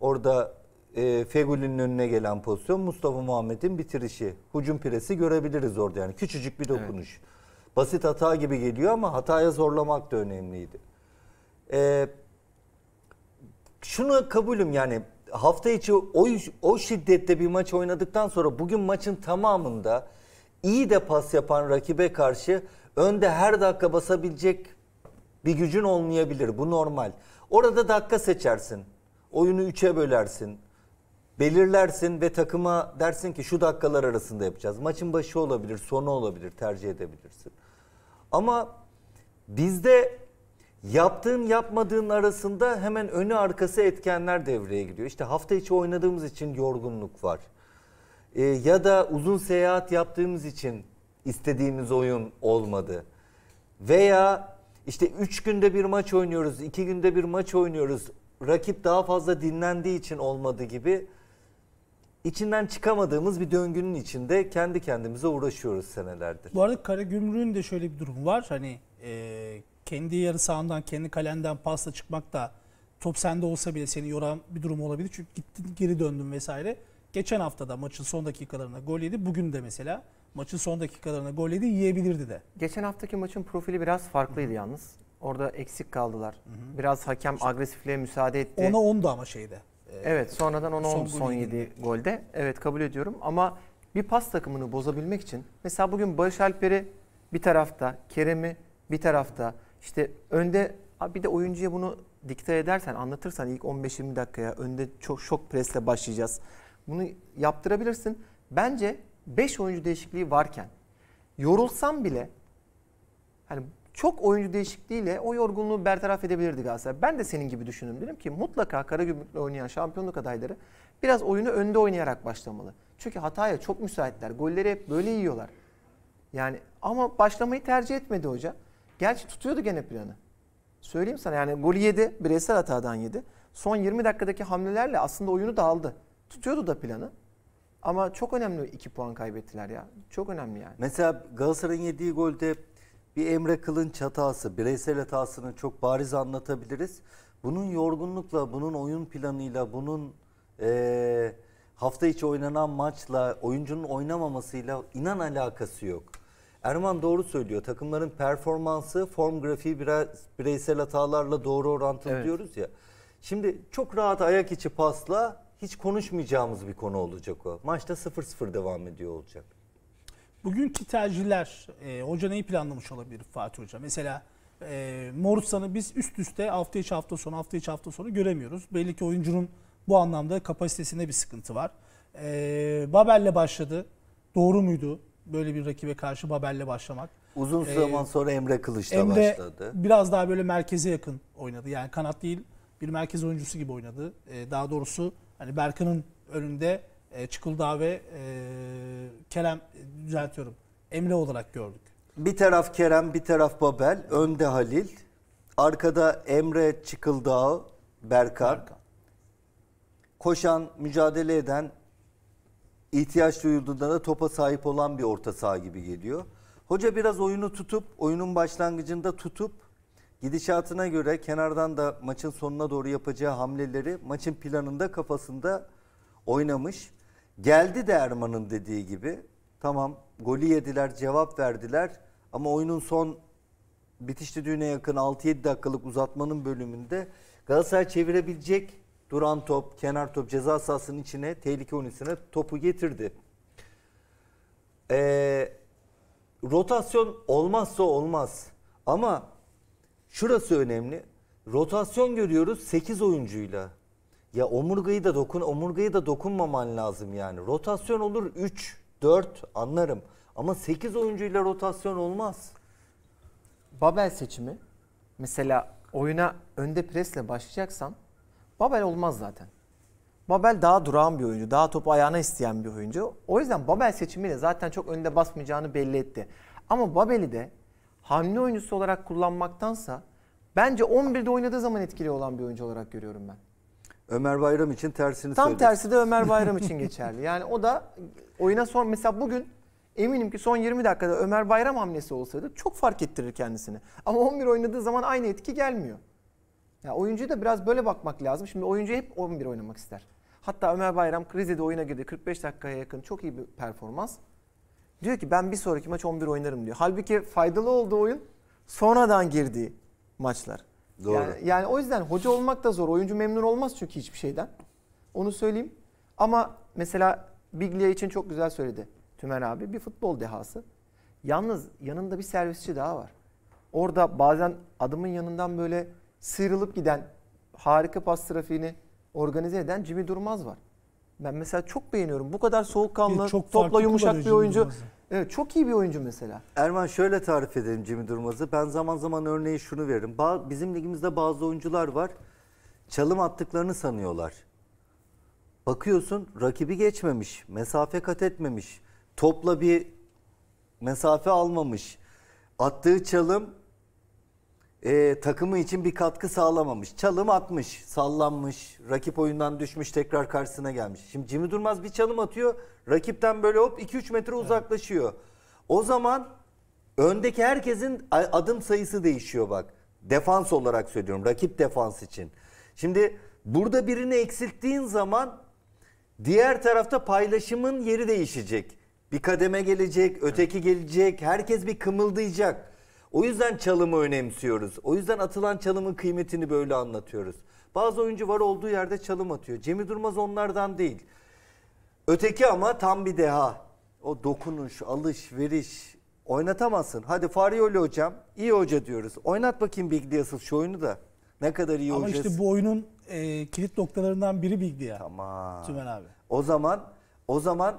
Orada e, Fegül'ün önüne gelen pozisyon Mustafa Muhammed'in bitirişi. Hucum presi görebiliriz orada yani. Küçücük bir dokunuş. Evet basit hata gibi geliyor ama hataya zorlamak da önemliydi. Ee, şunu kabulüm yani hafta içi o, o şiddette bir maç oynadıktan sonra bugün maçın tamamında iyi de pas yapan rakibe karşı önde her dakika basabilecek bir gücün olmayabilir. Bu normal. Orada dakika seçersin. Oyunu üçe bölersin belirlersin ve takıma dersin ki şu dakikalar arasında yapacağız. Maçın başı olabilir, sonu olabilir, tercih edebilirsin. Ama bizde yaptığın yapmadığın arasında hemen önü arkası etkenler devreye giriyor. İşte hafta içi oynadığımız için yorgunluk var. Ee, ya da uzun seyahat yaptığımız için istediğimiz oyun olmadı. Veya işte üç günde bir maç oynuyoruz, iki günde bir maç oynuyoruz. Rakip daha fazla dinlendiği için olmadı gibi içinden çıkamadığımız bir döngünün içinde kendi kendimize uğraşıyoruz senelerdir. Bu arada kara gümrüğün de şöyle bir durum var. Hani e, kendi yarı sahandan, kendi kalenden pasla çıkmak da top sende olsa bile seni yoran bir durum olabilir. Çünkü gittin geri döndün vesaire. Geçen hafta da maçın son dakikalarına gol yedi. Bugün de mesela maçın son dakikalarına gol yedi yiyebilirdi de. Geçen haftaki maçın profili biraz farklıydı yalnız. Orada eksik kaldılar. Biraz hakem işte agresifliğe müsaade etti. Ona ondu ama şeyde. Ee, evet sonradan 10 son, son 7 golde. Evet kabul ediyorum ama bir pas takımını bozabilmek için mesela bugün Barış Alper'i bir tarafta, Kerem'i bir tarafta işte önde bir de oyuncuya bunu dikte edersen, anlatırsan ilk 15-20 dakikaya önde çok şok presle başlayacağız. Bunu yaptırabilirsin. Bence 5 oyuncu değişikliği varken yorulsam bile hani çok oyuncu değişikliğiyle o yorgunluğu bertaraf edebilirdi Galatasaray. Ben de senin gibi düşündüm. Dedim ki mutlaka Karagümrük'le oynayan şampiyonluk adayları biraz oyunu önde oynayarak başlamalı. Çünkü hataya çok müsaitler. Golleri hep böyle yiyorlar. Yani ama başlamayı tercih etmedi hoca. Gerçi tutuyordu gene planı. Söyleyeyim sana yani golü yedi. Bireysel hatadan yedi. Son 20 dakikadaki hamlelerle aslında oyunu da aldı. Tutuyordu da planı. Ama çok önemli 2 puan kaybettiler ya. Çok önemli yani. Mesela Galatasaray'ın yediği golde bir Emre Kılınç hatası, bireysel hatasını çok bariz anlatabiliriz. Bunun yorgunlukla, bunun oyun planıyla, bunun e, hafta içi oynanan maçla, oyuncunun oynamamasıyla inan alakası yok. Erman doğru söylüyor. Takımların performansı, form grafiği biraz bireysel hatalarla doğru orantılı evet. diyoruz ya. Şimdi çok rahat ayak içi pasla hiç konuşmayacağımız bir konu olacak o. Maçta 0-0 devam ediyor olacak. Bugünkü tercihler e, hoca neyi planlamış olabilir Fatih Hoca? Mesela e, Morutsan'ı biz üst üste hafta içi hafta sonu hafta içi hafta sonu göremiyoruz. Belli ki oyuncunun bu anlamda kapasitesinde bir sıkıntı var. E, Babel'le başladı. Doğru muydu böyle bir rakibe karşı Babel'le başlamak? Uzun e, zaman sonra Emre Kılıçla da Emre başladı. biraz daha böyle merkeze yakın oynadı. Yani kanat değil bir merkez oyuncusu gibi oynadı. Ee, daha doğrusu hani Berkan'ın önünde e, ee, Çikuldağ ve e, Kerem düzeltiyorum. Emre olarak gördük. Bir taraf Kerem, bir taraf Babel, önde Halil. Arkada Emre, Çıkıldağ, Berkan. Berkan. Koşan, mücadele eden, ihtiyaç duyulduğunda da topa sahip olan bir orta saha gibi geliyor. Hoca biraz oyunu tutup, oyunun başlangıcında tutup, gidişatına göre kenardan da maçın sonuna doğru yapacağı hamleleri maçın planında kafasında oynamış. Geldi de Erman'ın dediği gibi. Tamam golü yediler cevap verdiler ama oyunun son bitiş düğüne yakın 6-7 dakikalık uzatmanın bölümünde Galatasaray çevirebilecek duran top, kenar top ceza sahasının içine, tehlike unisine topu getirdi. Ee, rotasyon olmazsa olmaz ama şurası önemli. Rotasyon görüyoruz 8 oyuncuyla. Ya omurgayı da dokun, omurgayı da dokunmaman lazım yani. Rotasyon olur 3, 4 anlarım. Ama 8 oyuncuyla rotasyon olmaz. Babel seçimi mesela oyuna önde presle başlayacaksan Babel olmaz zaten. Babel daha durağan bir oyuncu. Daha topu ayağına isteyen bir oyuncu. O yüzden Babel seçimiyle zaten çok önde basmayacağını belli etti. Ama Babel'i de hamle oyuncusu olarak kullanmaktansa bence 11'de oynadığı zaman etkili olan bir oyuncu olarak görüyorum ben. Ömer Bayram için tersini Tam tersi de Ömer Bayram için geçerli. Yani o da oyuna son mesela bugün eminim ki son 20 dakikada Ömer Bayram hamlesi olsaydı çok fark ettirir kendisini. Ama 11 oynadığı zaman aynı etki gelmiyor. Ya oyuncuya da biraz böyle bakmak lazım. Şimdi oyuncu hep 11 oynamak ister. Hatta Ömer Bayram Krize'de oyuna girdi. 45 dakikaya yakın çok iyi bir performans. Diyor ki ben bir sonraki maç 11 oynarım diyor. Halbuki faydalı olduğu oyun sonradan girdiği maçlar. Doğru. Yani, yani o yüzden hoca olmak da zor. Oyuncu memnun olmaz çünkü hiçbir şeyden. Onu söyleyeyim. Ama mesela Biglia için çok güzel söyledi Tümen abi. Bir futbol dehası. Yalnız yanında bir servisçi daha var. Orada bazen adımın yanından böyle sıyrılıp giden harika pas trafiğini organize eden Jimmy Durmaz var. Ben mesela çok beğeniyorum. Bu kadar soğukkanlı, çok topla yumuşak bir oyuncu. Durmaz. Evet çok iyi bir oyuncu mesela. Erman şöyle tarif edelim Cemil Durmaz'ı. Ben zaman zaman örneği şunu veririm. Ba bizim ligimizde bazı oyuncular var. Çalım attıklarını sanıyorlar. Bakıyorsun rakibi geçmemiş, mesafe kat etmemiş, topla bir mesafe almamış. Attığı çalım e, takımı için bir katkı sağlamamış. Çalım atmış, sallanmış, rakip oyundan düşmüş, tekrar karşısına gelmiş. Şimdi Cimi Durmaz bir çalım atıyor, rakipten böyle hop 2-3 metre uzaklaşıyor. O zaman öndeki herkesin adım sayısı değişiyor bak. Defans olarak söylüyorum, rakip defans için. Şimdi burada birini eksilttiğin zaman diğer tarafta paylaşımın yeri değişecek. Bir kademe gelecek, öteki gelecek, herkes bir kımıldayacak. O yüzden çalımı önemsiyoruz. O yüzden atılan çalımın kıymetini böyle anlatıyoruz. Bazı oyuncu var olduğu yerde çalım atıyor. Cemil Durmaz onlardan değil. Öteki ama tam bir deha. O dokunuş, alış, veriş oynatamazsın. Hadi Farioli hocam iyi hoca diyoruz. Oynat bakayım Biglias'ı şu oyunu da. Ne kadar iyi Ama işte bu oyunun e, kilit noktalarından biri Biglia. Tamam. Tümen abi. O zaman o zaman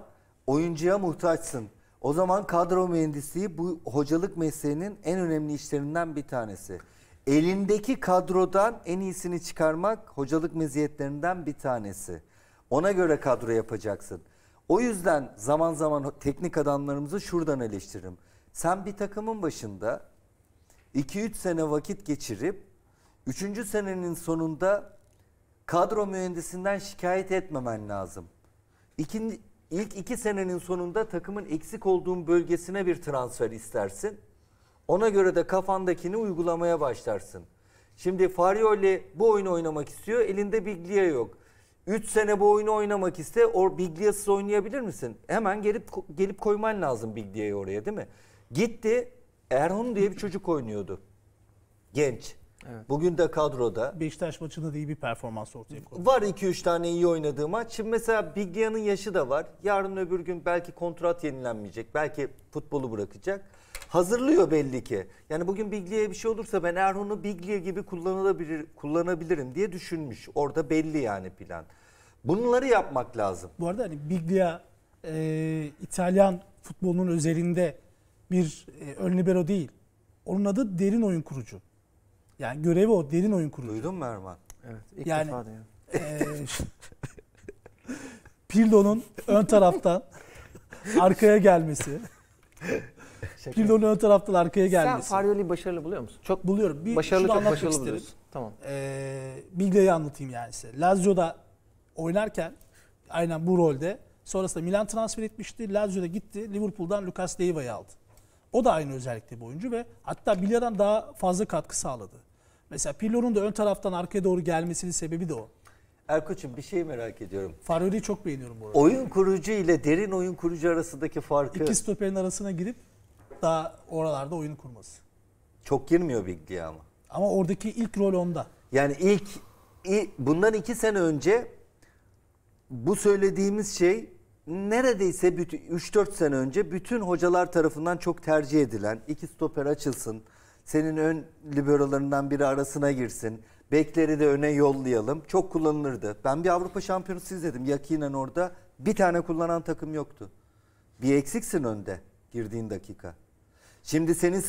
oyuncuya muhtaçsın. O zaman kadro mühendisliği bu hocalık mesleğinin en önemli işlerinden bir tanesi. Elindeki kadrodan en iyisini çıkarmak hocalık meziyetlerinden bir tanesi. Ona göre kadro yapacaksın. O yüzden zaman zaman teknik adamlarımızı şuradan eleştiririm. Sen bir takımın başında 2-3 sene vakit geçirip 3. senenin sonunda kadro mühendisinden şikayet etmemen lazım. İkinci, İlk iki senenin sonunda takımın eksik olduğun bölgesine bir transfer istersin. Ona göre de kafandakini uygulamaya başlarsın. Şimdi Farioli bu oyunu oynamak istiyor. Elinde Biglia yok. 3 sene bu oyunu oynamak iste. O Biglia'sız oynayabilir misin? Hemen gelip gelip koyman lazım Biglia'yı oraya değil mi? Gitti. Erhun diye bir çocuk oynuyordu. Genç. Evet. Bugün de kadroda. Beşiktaş maçında da iyi bir performans ortaya koydu. Var 2-3 tane iyi oynadığı maç. Şimdi mesela Biglia'nın yaşı da var. Yarın öbür gün belki kontrat yenilenmeyecek. Belki futbolu bırakacak. Hazırlıyor belli ki. Yani bugün Biglia'ya bir şey olursa ben Erhun'u Biglia gibi kullanabilir, kullanabilirim diye düşünmüş. Orada belli yani plan. Bunları yapmak lazım. Bu arada hani Biglia e, İtalyan futbolunun üzerinde bir e, ön libero değil. Onun adı derin oyun kurucu. Yani görevi o derin oyun kurucu. Duydun mu Erman? Evet. İlk yani, defa diyorum. E, Pirlo'nun ön taraftan arkaya gelmesi. Pirlo'nun ön taraftan arkaya gelmesi. Sen Faryoli'yi başarılı buluyor musun? Çok buluyorum. Bir başarılı çok başarılı isterim. buluyorsun. Tamam. Ee, Biglia'yı anlatayım yani size. Lazio'da oynarken aynen bu rolde sonrasında Milan transfer etmişti. Lazio'da gitti. Liverpool'dan Lucas Deiva'yı aldı. O da aynı özellikte bir oyuncu ve hatta Biglia'dan daha fazla katkı sağladı. Mesela Pirlo'nun da ön taraftan arkaya doğru gelmesinin sebebi de o. Erkoç'um bir şey merak ediyorum. Faröri'yi çok beğeniyorum bu arada. Oyun kurucu ile derin oyun kurucu arasındaki farkı... İki stoperin arasına girip daha oralarda oyun kurması. Çok girmiyor Bigli'ye ama. Ama oradaki ilk rol onda. Yani ilk, ilk bundan iki sene önce bu söylediğimiz şey neredeyse 3-4 sene önce bütün hocalar tarafından çok tercih edilen iki stoper açılsın senin ön liberolarından biri arasına girsin. Bekleri de öne yollayalım. Çok kullanılırdı. Ben bir Avrupa Şampiyonu izledim. Yakinen orada bir tane kullanan takım yoktu. Bir eksiksin önde girdiğin dakika. Şimdi senin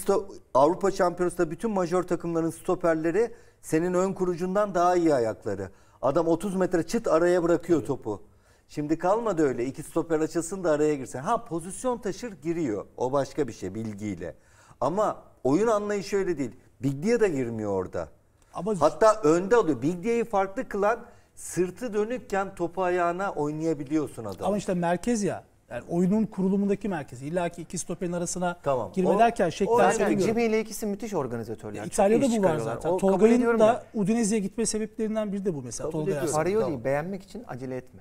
Avrupa Şampiyonası'nda bütün major takımların stoperleri senin ön kurucundan daha iyi ayakları. Adam 30 metre çıt araya bırakıyor evet. topu. Şimdi kalmadı öyle. iki stoper açılsın da araya girsin. Ha pozisyon taşır giriyor. O başka bir şey bilgiyle. Ama oyun anlayışı öyle değil. Big Dia da girmiyor orada. Ama Hatta önde alıyor. Big Dia'yı farklı kılan sırtı dönükken topu ayağına oynayabiliyorsun adam. Ama işte merkez ya. Yani oyunun kurulumundaki merkezi. İlla ki iki stoperin arasına tamam. girme o, derken şeklen söylüyorum. Jimmy ile ikisi müthiş organizatörler. E, İtalya'da bu var zaten. Tolga'nın da Udinese'ye gitme sebeplerinden biri de bu mesela. Tolga Farioli'yi tamam. beğenmek için acele etme.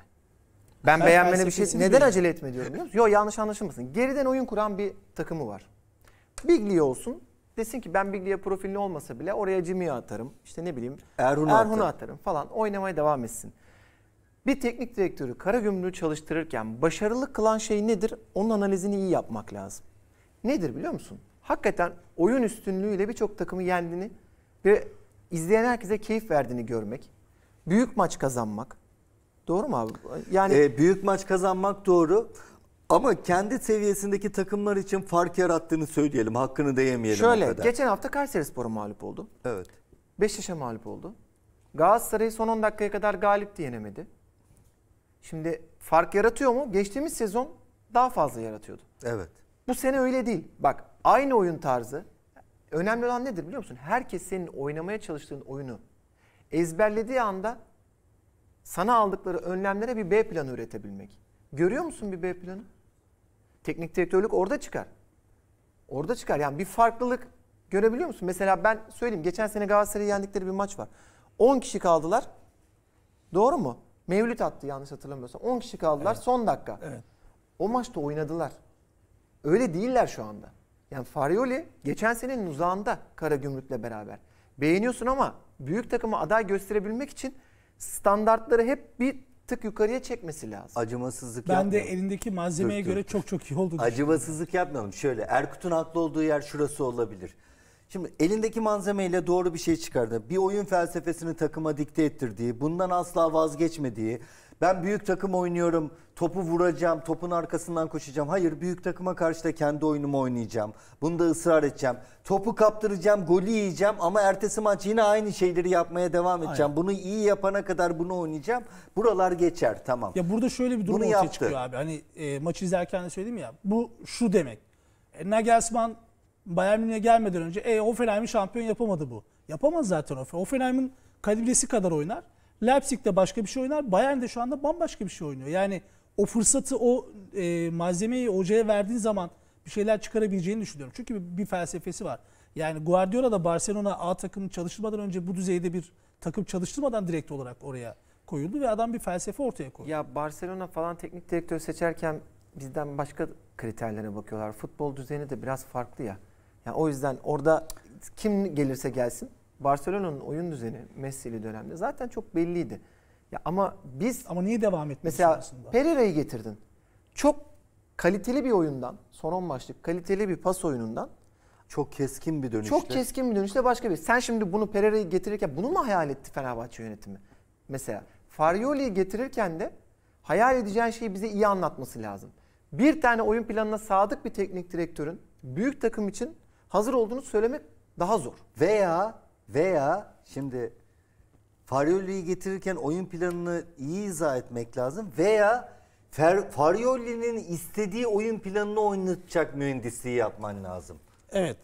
Ben, ben beğenmene bir şey... Neden acele etme diyorum biliyor musun? Yok yanlış anlaşılmasın. Geriden oyun kuran bir takımı var. Biglia olsun. Desin ki ben Biglia profilli olmasa bile oraya Jimmy'yi atarım. İşte ne bileyim Erhun'u Erhun atarım. atarım falan. Oynamaya devam etsin. Bir teknik direktörü kara gümrüğü çalıştırırken başarılı kılan şey nedir? Onun analizini iyi yapmak lazım. Nedir biliyor musun? Hakikaten oyun üstünlüğüyle birçok takımı yendiğini ve izleyen herkese keyif verdiğini görmek. Büyük maç kazanmak. Doğru mu abi? Yani e, büyük maç kazanmak doğru. Ama kendi seviyesindeki takımlar için fark yarattığını söyleyelim. Hakkını değemeyelim. Şöyle geçen hafta Kayseri Spor'a mağlup oldu. Evet. Beşiktaş'a mağlup oldu. Galatasaray'ı son 10 dakikaya kadar galip de Şimdi fark yaratıyor mu? Geçtiğimiz sezon daha fazla yaratıyordu. Evet. Bu sene öyle değil. Bak aynı oyun tarzı. Önemli olan nedir biliyor musun? Herkes senin oynamaya çalıştığın oyunu ezberlediği anda sana aldıkları önlemlere bir B planı üretebilmek. Görüyor musun bir B planı? Teknik direktörlük orada çıkar. Orada çıkar. Yani bir farklılık görebiliyor musun? Mesela ben söyleyeyim. Geçen sene Galatasaray'ı yendikleri bir maç var. 10 kişi kaldılar. Doğru mu? Mevlüt attı yanlış hatırlamıyorsam. 10 kişi kaldılar evet. son dakika. Evet. O maçta oynadılar. Öyle değiller şu anda. Yani Farioli geçen senenin uzağında Kara Gümrük'le beraber. Beğeniyorsun ama büyük takıma aday gösterebilmek için standartları hep bir tık yukarıya çekmesi lazım. Acımasızlık Ben yapmıyorum. de elindeki malzemeye Dur, göre dur. çok çok iyi oldu. Acımasızlık yapmayalım. Şöyle Erkut'un haklı olduğu yer şurası olabilir. Şimdi elindeki malzemeyle doğru bir şey çıkardı. Bir oyun felsefesini takıma dikte ettirdiği, bundan asla vazgeçmediği, ben büyük takım oynuyorum, topu vuracağım, topun arkasından koşacağım. Hayır büyük takıma karşı da kendi oyunumu oynayacağım. Bunu da ısrar edeceğim. Topu kaptıracağım, golü yiyeceğim ama ertesi maç yine aynı şeyleri yapmaya devam edeceğim. Aynen. Bunu iyi yapana kadar bunu oynayacağım. Buralar geçer tamam. Ya burada şöyle bir durum bunu ortaya yaptı. çıkıyor abi. Hani e, maçı izlerken de söyledim ya. Bu şu demek. E, Nagelsmann Bayern Münih'e gelmeden önce e, Hoffenheim'i şampiyon yapamadı bu. Yapamaz zaten Hoffenheim'in kalibresi kadar oynar. Leipzig'de başka bir şey oynar. Bayern de şu anda bambaşka bir şey oynuyor. Yani o fırsatı, o e, malzemeyi hocaya verdiğin zaman bir şeyler çıkarabileceğini düşünüyorum. Çünkü bir, bir felsefesi var. Yani Guardiola da Barcelona A takımı çalıştırmadan önce bu düzeyde bir takım çalıştırmadan direkt olarak oraya koyuldu ve adam bir felsefe ortaya koydu. Ya Barcelona falan teknik direktör seçerken bizden başka kriterlere bakıyorlar. Futbol düzeni de biraz farklı ya. Yani o yüzden orada kim gelirse gelsin Barcelona'nın oyun düzeni Messi'li dönemde zaten çok belliydi. Ya ama biz ama niye devam etmiyoruz mesela aslında? Pereira'yı getirdin. Çok kaliteli bir oyundan, son 10 maçlık kaliteli bir pas oyunundan çok keskin bir dönüşte. Çok keskin bir dönüşte başka bir. Sen şimdi bunu Pereira'yı getirirken bunu mu hayal etti Fenerbahçe yönetimi? Mesela Faryoli'yi getirirken de hayal edeceğin şeyi bize iyi anlatması lazım. Bir tane oyun planına sadık bir teknik direktörün büyük takım için hazır olduğunu söylemek daha zor. Veya veya şimdi Farioli'yi getirirken oyun planını iyi izah etmek lazım. Veya Fer, Farioli'nin istediği oyun planını oynatacak mühendisliği yapman lazım. Evet.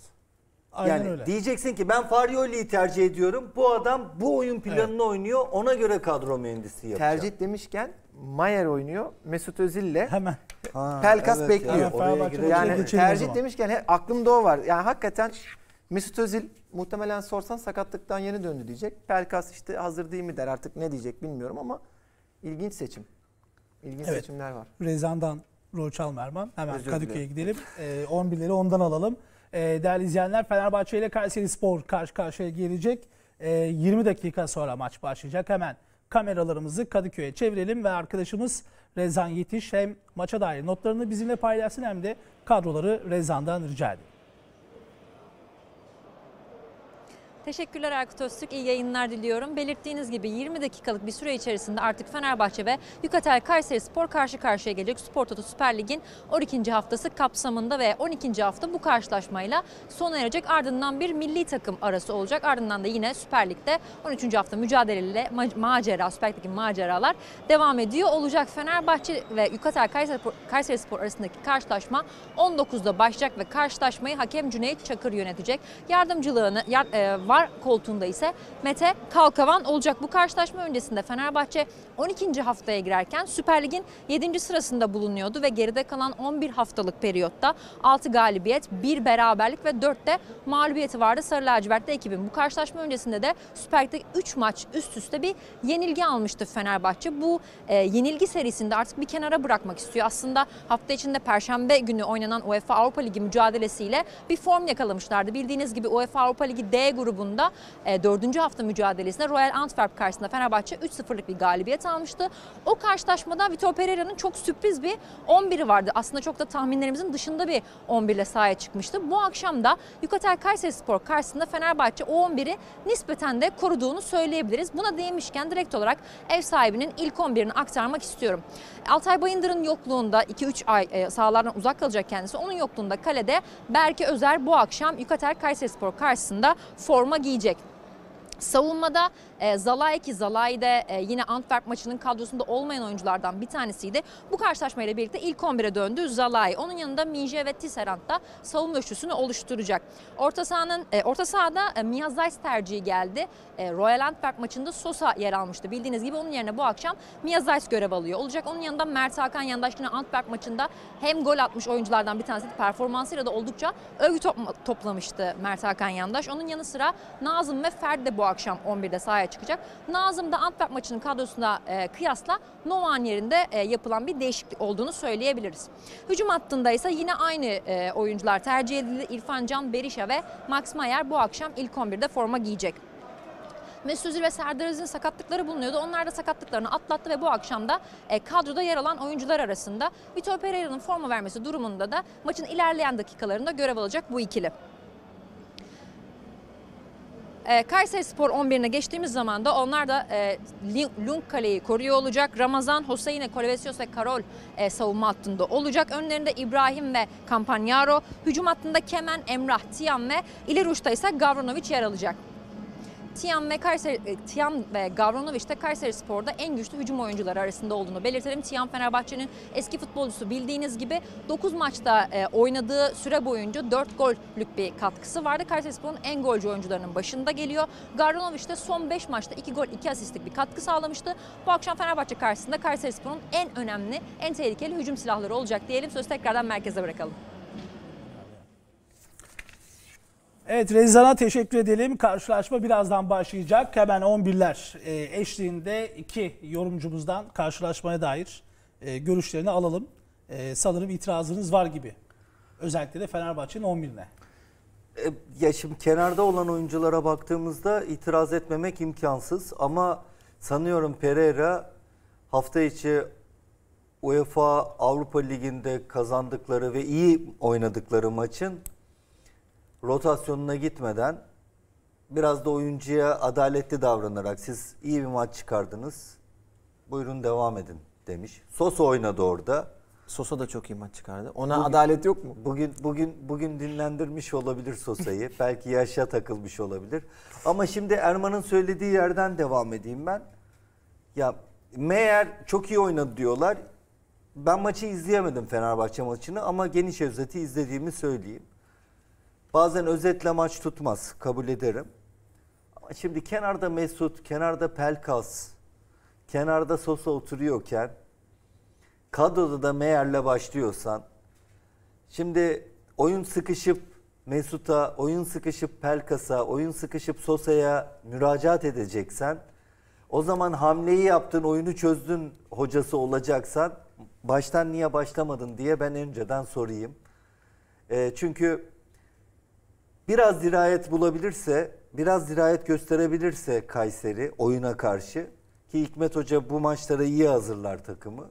Aynen yani öyle. diyeceksin ki ben Farioli'yi tercih ediyorum. Bu adam bu oyun planını evet. oynuyor. Ona göre kadro mühendisliği yapacak. Tercih demişken Mayer oynuyor. Mesut Özil'le. Hemen. Pelkas evet bekliyor. Ya, yani tercih demişken he, aklımda o var. Yani hakikaten Mesut Özil muhtemelen sorsan sakatlıktan yeni döndü diyecek. Pelkas işte hazır değil mi der artık ne diyecek bilmiyorum ama ilginç seçim. İlginç evet. seçimler var. Rezan'dan rol çalma Erman. Hemen Kadıköy'e gidelim. E, ee, 11'leri ondan alalım. E, değerli izleyenler Fenerbahçe ile Kayseri Spor karşı karşıya gelecek. E, ee, 20 dakika sonra maç başlayacak. Hemen kameralarımızı Kadıköy'e çevirelim ve arkadaşımız Rezan Yetiş hem maça dair notlarını bizimle paylaşsın hem de kadroları Rezan'dan rica edelim. Teşekkürler Erkut Öztürk. İyi yayınlar diliyorum. Belirttiğiniz gibi 20 dakikalık bir süre içerisinde artık Fenerbahçe ve Yukatel Kayseri Spor karşı karşıya gelecek. Spor Toto Süper Lig'in 12. haftası kapsamında ve 12. hafta bu karşılaşmayla sona erecek. Ardından bir milli takım arası olacak. Ardından da yine Süper Lig'de 13. hafta mücadeleyle macera, Süper Lig'deki maceralar devam ediyor olacak. Fenerbahçe ve Yukatel Kayseri, Kayseri Spor arasındaki karşılaşma 19'da başlayacak ve karşılaşmayı hakem Cüneyt Çakır yönetecek. Yardımcılığını, yard, e, var var. Koltuğunda ise Mete Kalkavan olacak. Bu karşılaşma öncesinde Fenerbahçe 12. haftaya girerken Süper Lig'in 7. sırasında bulunuyordu ve geride kalan 11 haftalık periyotta 6 galibiyet, 1 beraberlik ve 4 de mağlubiyeti vardı Sarı Lacivert'te ekibin. Bu karşılaşma öncesinde de Süper Lig'de 3 maç üst üste bir yenilgi almıştı Fenerbahçe. Bu e, yenilgi serisinde artık bir kenara bırakmak istiyor. Aslında hafta içinde Perşembe günü oynanan UEFA Avrupa Ligi mücadelesiyle bir form yakalamışlardı. Bildiğiniz gibi UEFA Avrupa Ligi D grubunda grubunda e, 4. hafta mücadelesinde Royal Antwerp karşısında Fenerbahçe 3-0'lık bir galibiyet almıştı. O karşılaşmada Vitor Pereira'nın çok sürpriz bir 11'i vardı. Aslında çok da tahminlerimizin dışında bir 11 ile sahaya çıkmıştı. Bu akşam da Yukatel Kayseri Spor karşısında Fenerbahçe o 11'i nispeten de koruduğunu söyleyebiliriz. Buna değinmişken direkt olarak ev sahibinin ilk 11'ini aktarmak istiyorum. Altay Bayındır'ın yokluğunda 2-3 ay e, sahalardan uzak kalacak kendisi. Onun yokluğunda kalede Berke Özer bu akşam Yukatel Kayseri Spor karşısında forma forma giyecek. Savunmada e, Zalay ki Zalay de e, yine Antwerp maçının kadrosunda olmayan oyunculardan bir tanesiydi. Bu karşılaşmayla birlikte ilk 11'e döndü Zalay. Onun yanında Minje ve Tisserand da savunma üçlüsünü oluşturacak. Orta sahanın e, orta sahada e, Mia Zeiss tercihi geldi. E, Royal Antwerp maçında Sosa yer almıştı. Bildiğiniz gibi onun yerine bu akşam Mia Zeiss görev alıyor. Olacak onun yanında Mert Hakan yandaş yine Antwerp maçında hem gol atmış oyunculardan bir tanesi performansıyla da oldukça övgü to toplamıştı Mert Hakan yandaş. Onun yanı sıra Nazım ve Ferdi de bu akşam 11'de sahaya sahaya çıkacak. Nazım da Antwerp maçının kadrosuna e, kıyasla Novan yerinde e, yapılan bir değişiklik olduğunu söyleyebiliriz. Hücum hattında ise yine aynı e, oyuncular tercih edildi. İrfan Can Berişa ve Max Mayer bu akşam ilk 11'de forma giyecek. Mesut Özil ve Serdar Aziz'in sakatlıkları bulunuyordu. Onlar da sakatlıklarını atlattı ve bu akşam da kadroda yer alan oyuncular arasında Vitor Pereira'nın forma vermesi durumunda da maçın ilerleyen dakikalarında görev alacak bu ikili. Ee, Kayseri Spor 11'ine geçtiğimiz zaman da onlar da e, Lung Kale'yi koruyor olacak. Ramazan, Hoseyne, Kolevesios ve Karol e, savunma hattında olacak. Önlerinde İbrahim ve Campagnaro. Hücum hattında Kemen, Emrah, Tiyan ve ileri uçta ise Gavronovic yer alacak. Tiam ve Kayseri, e, Tiam ve Gavronovic de Kayseri Spor'da en güçlü hücum oyuncuları arasında olduğunu belirtelim. Tiam Fenerbahçe'nin eski futbolcusu bildiğiniz gibi 9 maçta e, oynadığı süre boyunca 4 gollük bir katkısı vardı. Kayseri Spor'un en golcü oyuncularının başında geliyor. Gavronovic de son 5 maçta 2 gol 2 asistlik bir katkı sağlamıştı. Bu akşam Fenerbahçe karşısında Kayseri Spor'un en önemli, en tehlikeli hücum silahları olacak diyelim. Söz tekrardan merkeze bırakalım. Evet Rezan'a teşekkür edelim. Karşılaşma birazdan başlayacak. Hemen 11'ler e, eşliğinde iki yorumcumuzdan karşılaşmaya dair e, görüşlerini alalım. E, sanırım itirazınız var gibi. Özellikle de Fenerbahçe'nin 11'ine. Ya şimdi kenarda olan oyunculara baktığımızda itiraz etmemek imkansız ama sanıyorum Pereira hafta içi UEFA Avrupa Ligi'nde kazandıkları ve iyi oynadıkları maçın rotasyonuna gitmeden biraz da oyuncuya adaletli davranarak siz iyi bir maç çıkardınız. Buyurun devam edin demiş. Sosa oynadı orada. Sosa da çok iyi maç çıkardı. Ona bugün, adalet yok mu? Bugün bugün bugün dinlendirmiş olabilir Sosa'yı. Belki yaşa takılmış olabilir. Ama şimdi Erman'ın söylediği yerden devam edeyim ben. Ya meğer çok iyi oynadı diyorlar. Ben maçı izleyemedim Fenerbahçe maçını ama geniş özeti izlediğimi söyleyeyim. Bazen özetle maç tutmaz kabul ederim. Ama şimdi kenarda Mesut, kenarda Pelkas, kenarda Sosa oturuyorken kadroda da Meyer'le başlıyorsan şimdi oyun sıkışıp Mesut'a, oyun sıkışıp Pelkas'a, oyun sıkışıp Sosa'ya müracaat edeceksen o zaman hamleyi yaptın, oyunu çözdün hocası olacaksan baştan niye başlamadın diye ben önceden sorayım. E, çünkü biraz dirayet bulabilirse, biraz dirayet gösterebilirse Kayseri oyuna karşı ki Hikmet Hoca bu maçlara iyi hazırlar takımı.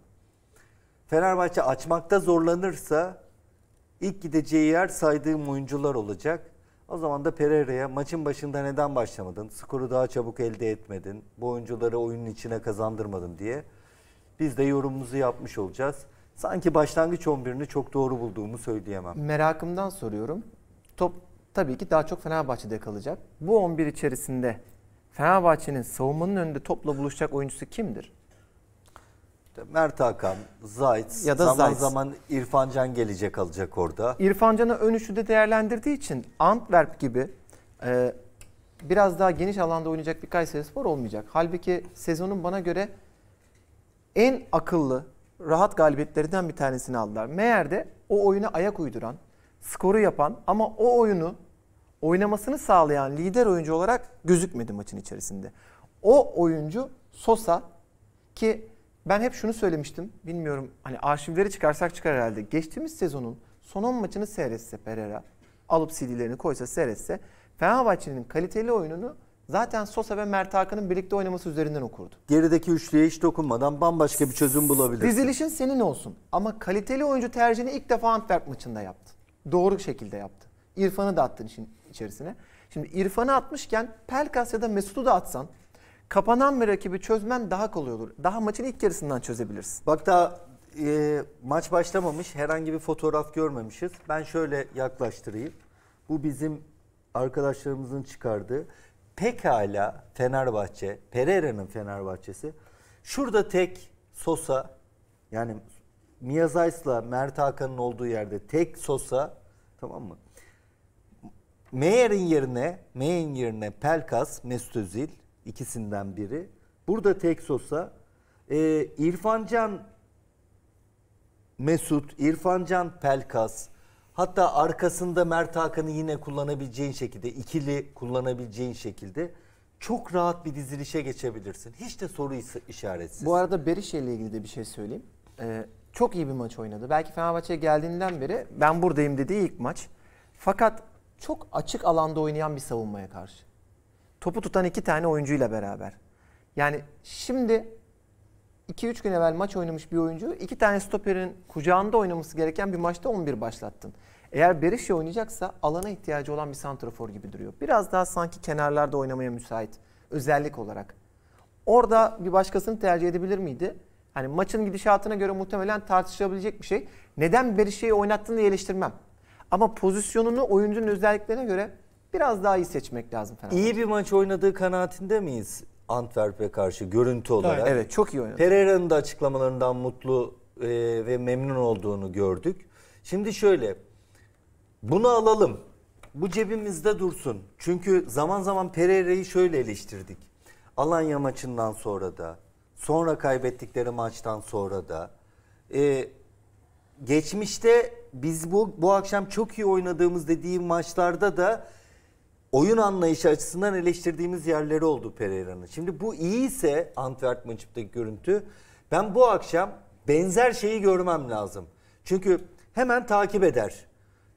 Fenerbahçe açmakta zorlanırsa ilk gideceği yer saydığım oyuncular olacak. O zaman da Pereira'ya maçın başında neden başlamadın? Skoru daha çabuk elde etmedin. Bu oyuncuları oyunun içine kazandırmadın diye. Biz de yorumumuzu yapmış olacağız. Sanki başlangıç 11'ini çok doğru bulduğumu söyleyemem. Merakımdan soruyorum. Top tabii ki daha çok Fenerbahçe'de kalacak. Bu 11 içerisinde Fenerbahçe'nin savunmanın önünde topla buluşacak oyuncusu kimdir? Mert Hakan, Zayt, ya da zaman Zayt. zaman İrfan Can gelecek alacak orada. İrfan Can'ı ön üçlüde değerlendirdiği için Antwerp gibi e, biraz daha geniş alanda oynayacak bir Kayseri Spor olmayacak. Halbuki sezonun bana göre en akıllı, rahat galibiyetlerinden bir tanesini aldılar. Meğer de o oyuna ayak uyduran, skoru yapan ama o oyunu oynamasını sağlayan lider oyuncu olarak gözükmedi maçın içerisinde. O oyuncu Sosa ki ben hep şunu söylemiştim. Bilmiyorum hani arşivleri çıkarsak çıkar herhalde. Geçtiğimiz sezonun son 10 maçını seyretse Pereira alıp CD'lerini koysa seyretse Fenerbahçe'nin kaliteli oyununu zaten Sosa ve Mert Hakan'ın birlikte oynaması üzerinden okurdu. Gerideki üçlüye hiç dokunmadan bambaşka bir çözüm bulabilirsin. Dizilişin senin olsun ama kaliteli oyuncu tercihini ilk defa Antwerp maçında yaptı. Doğru şekilde yaptı. İrfan'ı da attın şimdi içerisine. Şimdi İrfan'ı atmışken Pelkas ya da Mesut'u da atsan kapanan bir rakibi çözmen daha kolay olur. Daha maçın ilk yarısından çözebilirsin. Bak daha e, maç başlamamış herhangi bir fotoğraf görmemişiz. Ben şöyle yaklaştırayım. Bu bizim arkadaşlarımızın çıkardığı pekala Fenerbahçe, Pereira'nın Fenerbahçesi. Şurada tek Sosa yani Miyazays'la Mert Hakan'ın olduğu yerde tek Sosa tamam mı? Meyer'in yerine Meyer'in yerine Pelkas, Mesut Özil ikisinden biri. Burada Teksos'a e, ee, İrfancan Mesut, İrfancan Pelkas hatta arkasında Mert Hakan'ı yine kullanabileceğin şekilde ikili kullanabileceğin şekilde çok rahat bir dizilişe geçebilirsin. Hiç de soru işaretsiz. Bu arada Berişe ile ilgili de bir şey söyleyeyim. Ee, çok iyi bir maç oynadı. Belki Fenerbahçe geldiğinden beri ben buradayım dediği ilk maç. Fakat çok açık alanda oynayan bir savunmaya karşı. Topu tutan iki tane oyuncuyla beraber. Yani şimdi 2-3 gün evvel maç oynamış bir oyuncu iki tane stoperin kucağında oynaması gereken bir maçta 11 başlattın. Eğer Berişe oynayacaksa alana ihtiyacı olan bir santrafor gibi duruyor. Biraz daha sanki kenarlarda oynamaya müsait özellik olarak. Orada bir başkasını tercih edebilir miydi? Hani maçın gidişatına göre muhtemelen tartışılabilecek bir şey. Neden Berişe'yi oynattığını eleştirmem. Ama pozisyonunu oyuncunun özelliklerine göre biraz daha iyi seçmek lazım Fenerbahçe. İyi bir maç oynadığı kanaatinde miyiz Antwerp'e karşı görüntü olarak? Evet, evet çok iyi oynadı. Pereira'nın da açıklamalarından mutlu e, ve memnun olduğunu gördük. Şimdi şöyle bunu alalım. Bu cebimizde dursun. Çünkü zaman zaman Pereira'yı şöyle eleştirdik. Alanya maçından sonra da, sonra kaybettikleri maçtan sonra da, e, geçmişte biz bu, bu akşam çok iyi oynadığımız dediğim maçlarda da oyun anlayışı açısından eleştirdiğimiz yerleri oldu Pereira'nın. Şimdi bu iyi ise Antwerp maçındaki görüntü ben bu akşam benzer şeyi görmem lazım. Çünkü hemen takip eder,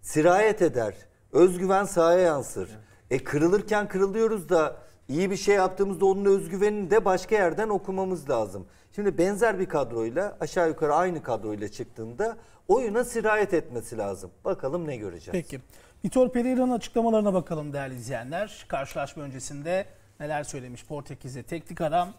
sirayet eder, özgüven sahaya yansır. E kırılırken kırılıyoruz da iyi bir şey yaptığımızda onun özgüvenini de başka yerden okumamız lazım. Şimdi benzer bir kadroyla aşağı yukarı aynı kadroyla çıktığında oyuna sirayet etmesi lazım. Bakalım ne göreceğiz. Peki. Vitor Pereira'nın açıklamalarına bakalım değerli izleyenler. Karşılaşma öncesinde neler söylemiş Portekiz'e teknik adam.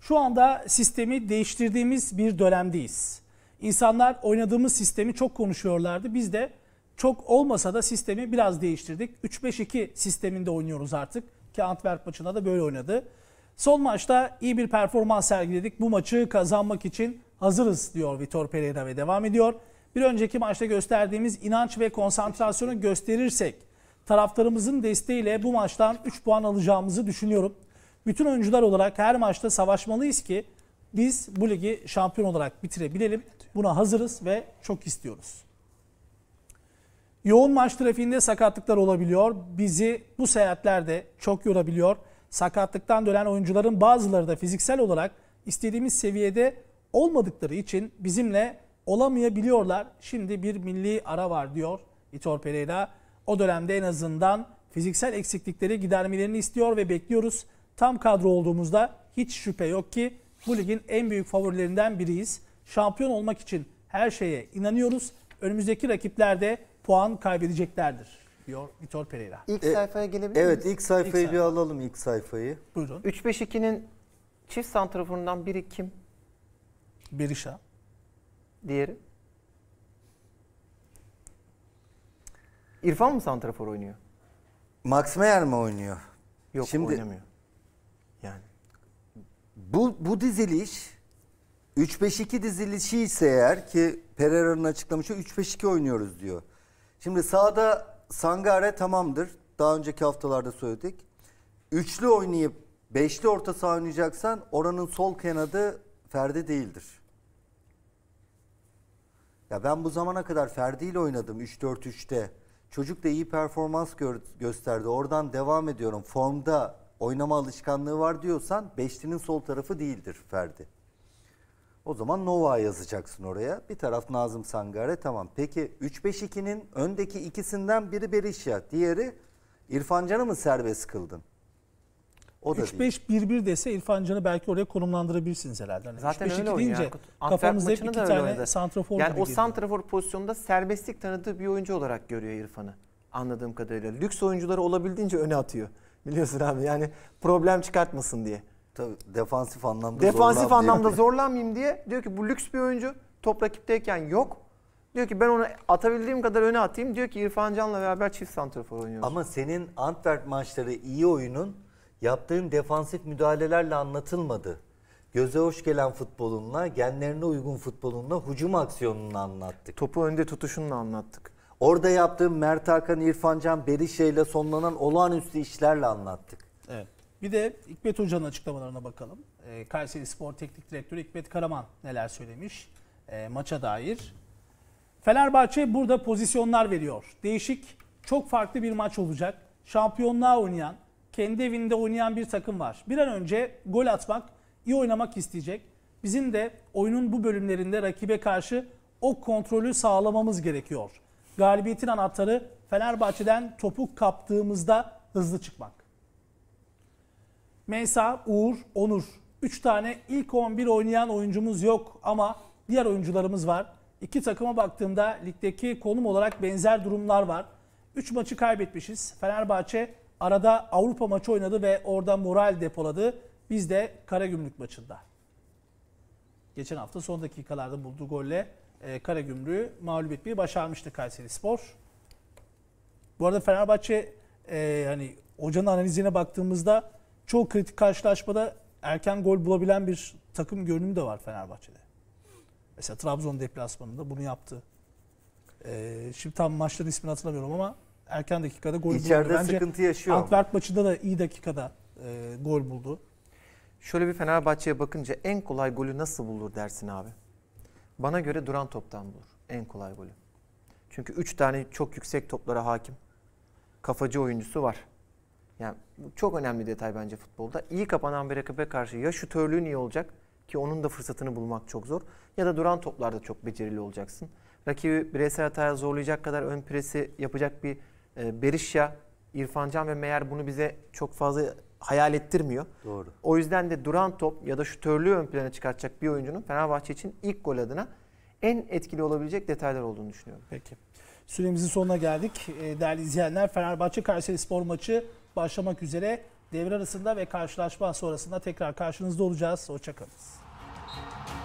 Şu anda sistemi değiştirdiğimiz bir dönemdeyiz. İnsanlar oynadığımız sistemi çok konuşuyorlardı. Biz de çok olmasa da sistemi biraz değiştirdik. 3-5-2 sisteminde oynuyoruz artık ki Antwerp maçında da böyle oynadı. Son maçta iyi bir performans sergiledik. Bu maçı kazanmak için hazırız diyor Vitor Pereira ve devam ediyor. Bir önceki maçta gösterdiğimiz inanç ve konsantrasyonu gösterirsek taraftarımızın desteğiyle bu maçtan 3 puan alacağımızı düşünüyorum. Bütün oyuncular olarak her maçta savaşmalıyız ki biz bu ligi şampiyon olarak bitirebilelim. Buna hazırız ve çok istiyoruz. Yoğun maç trafiğinde sakatlıklar olabiliyor. Bizi bu seyahatlerde çok yorabiliyor. Sakatlıktan dönen oyuncuların bazıları da fiziksel olarak istediğimiz seviyede olmadıkları için bizimle olamayabiliyorlar. Şimdi bir milli ara var diyor Vitor Pereira. O dönemde en azından fiziksel eksiklikleri gidermelerini istiyor ve bekliyoruz. Tam kadro olduğumuzda hiç şüphe yok ki bu ligin en büyük favorilerinden biriyiz. Şampiyon olmak için her şeye inanıyoruz. Önümüzdeki rakipler de puan kaybedeceklerdir. Vitor Pereira. İlk e, sayfaya gelebilir miyiz? Evet ilk sayfayı ilk bir sayfa. alalım ilk sayfayı. Buyurun. 3-5-2'nin çift santraforundan biri kim? Berisha. Diğeri? İrfan mı santrafor oynuyor? Max Meyer mi oynuyor? Yok Şimdi, oynamıyor. Yani. Bu, bu diziliş 3-5-2 dizilişi ise eğer ki Pereira'nın açıklamışı 3-5-2 oynuyoruz diyor. Şimdi sağda Sangare tamamdır. Daha önceki haftalarda söyledik. Üçlü oynayıp beşli orta saha oynayacaksan oranın sol kanadı Ferdi değildir. Ya ben bu zamana kadar Ferdi ile oynadım 3-4-3'te. Çocuk da iyi performans gö gösterdi. Oradan devam ediyorum. Formda oynama alışkanlığı var diyorsan beşlinin sol tarafı değildir Ferdi. O zaman Nova yazacaksın oraya. Bir taraf Nazım Sangare tamam. Peki 3-5-2'nin öndeki ikisinden biri Berisha. Diğeri İrfan Can'ı mı serbest kıldın? O da 3-5-1-1 dese İrfan Can'ı belki oraya konumlandırabilirsiniz herhalde. Hani Zaten öyle oynuyor deyince, Kafamızda hep iki tane santrafor Yani o santrafor pozisyonunda serbestlik tanıdığı bir oyuncu olarak görüyor İrfan'ı. Anladığım kadarıyla. Lüks oyuncuları olabildiğince öne atıyor. Biliyorsun abi yani problem çıkartmasın diye. Tabii defansif anlamda Defansif anlamda diye. zorlanmayayım diye diyor ki bu lüks bir oyuncu. Top rakipteyken yok. Diyor ki ben onu atabildiğim kadar öne atayım. Diyor ki İrfan Can'la beraber çift santrafor oynuyoruz. Ama senin Antwerp maçları iyi oyunun yaptığın defansif müdahalelerle anlatılmadı. Göze hoş gelen futbolunla, genlerine uygun futbolunla hücum aksiyonunu anlattık. Topu önde tutuşunla anlattık. Orada yaptığın Mert Hakan, İrfan Can, Berişe ile sonlanan olağanüstü işlerle anlattık. Evet. Bir de Hikmet Hoca'nın açıklamalarına bakalım. Ee, Kayseri Spor Teknik Direktörü Hikmet Karaman neler söylemiş e, maça dair. Fenerbahçe burada pozisyonlar veriyor. Değişik, çok farklı bir maç olacak. Şampiyonluğa oynayan, kendi evinde oynayan bir takım var. Bir an önce gol atmak, iyi oynamak isteyecek. Bizim de oyunun bu bölümlerinde rakibe karşı o kontrolü sağlamamız gerekiyor. Galibiyetin anahtarı Fenerbahçe'den topu kaptığımızda hızlı çıkmak. Meysa, Uğur, Onur. 3 tane ilk 11 oynayan oyuncumuz yok ama diğer oyuncularımız var. İki takıma baktığımda ligdeki konum olarak benzer durumlar var. 3 maçı kaybetmişiz. Fenerbahçe arada Avrupa maçı oynadı ve orada moral depoladı. Biz de Karagümrük maçında. Geçen hafta son dakikalarda bulduğu golle e, Karagümrük'ü mağlup etmeyi başarmıştı Kayseri Spor. Bu arada Fenerbahçe e, hani hocanın analizine baktığımızda çoğu kritik karşılaşmada erken gol bulabilen bir takım görünümü de var Fenerbahçe'de. Mesela Trabzon deplasmanında bunu yaptı. Ee, şimdi tam maçların ismini hatırlamıyorum ama erken dakikada gol İçeride buldu. İçeride sıkıntı yaşıyor. Antwerp maçında da iyi dakikada e, gol buldu. Şöyle bir Fenerbahçe'ye bakınca en kolay golü nasıl bulur dersin abi? Bana göre duran toptan bulur en kolay golü. Çünkü 3 tane çok yüksek toplara hakim. Kafacı oyuncusu var. Yani çok önemli bir detay bence futbolda. İyi kapanan bir rakibe karşı ya şutörlüğün iyi olacak ki onun da fırsatını bulmak çok zor. Ya da duran toplarda çok becerili olacaksın. Rakibi bireysel hataya zorlayacak kadar ön presi yapacak bir e, Berişya, İrfan Can ve Meğer bunu bize çok fazla hayal ettirmiyor. Doğru. O yüzden de duran top ya da şutörlüğü ön plana çıkartacak bir oyuncunun Fenerbahçe için ilk gol adına en etkili olabilecek detaylar olduğunu düşünüyorum. Peki. Süremizin sonuna geldik. E, değerli izleyenler Fenerbahçe Kayseri Spor maçı başlamak üzere. Devre arasında ve karşılaşma sonrasında tekrar karşınızda olacağız. Hoşçakalın.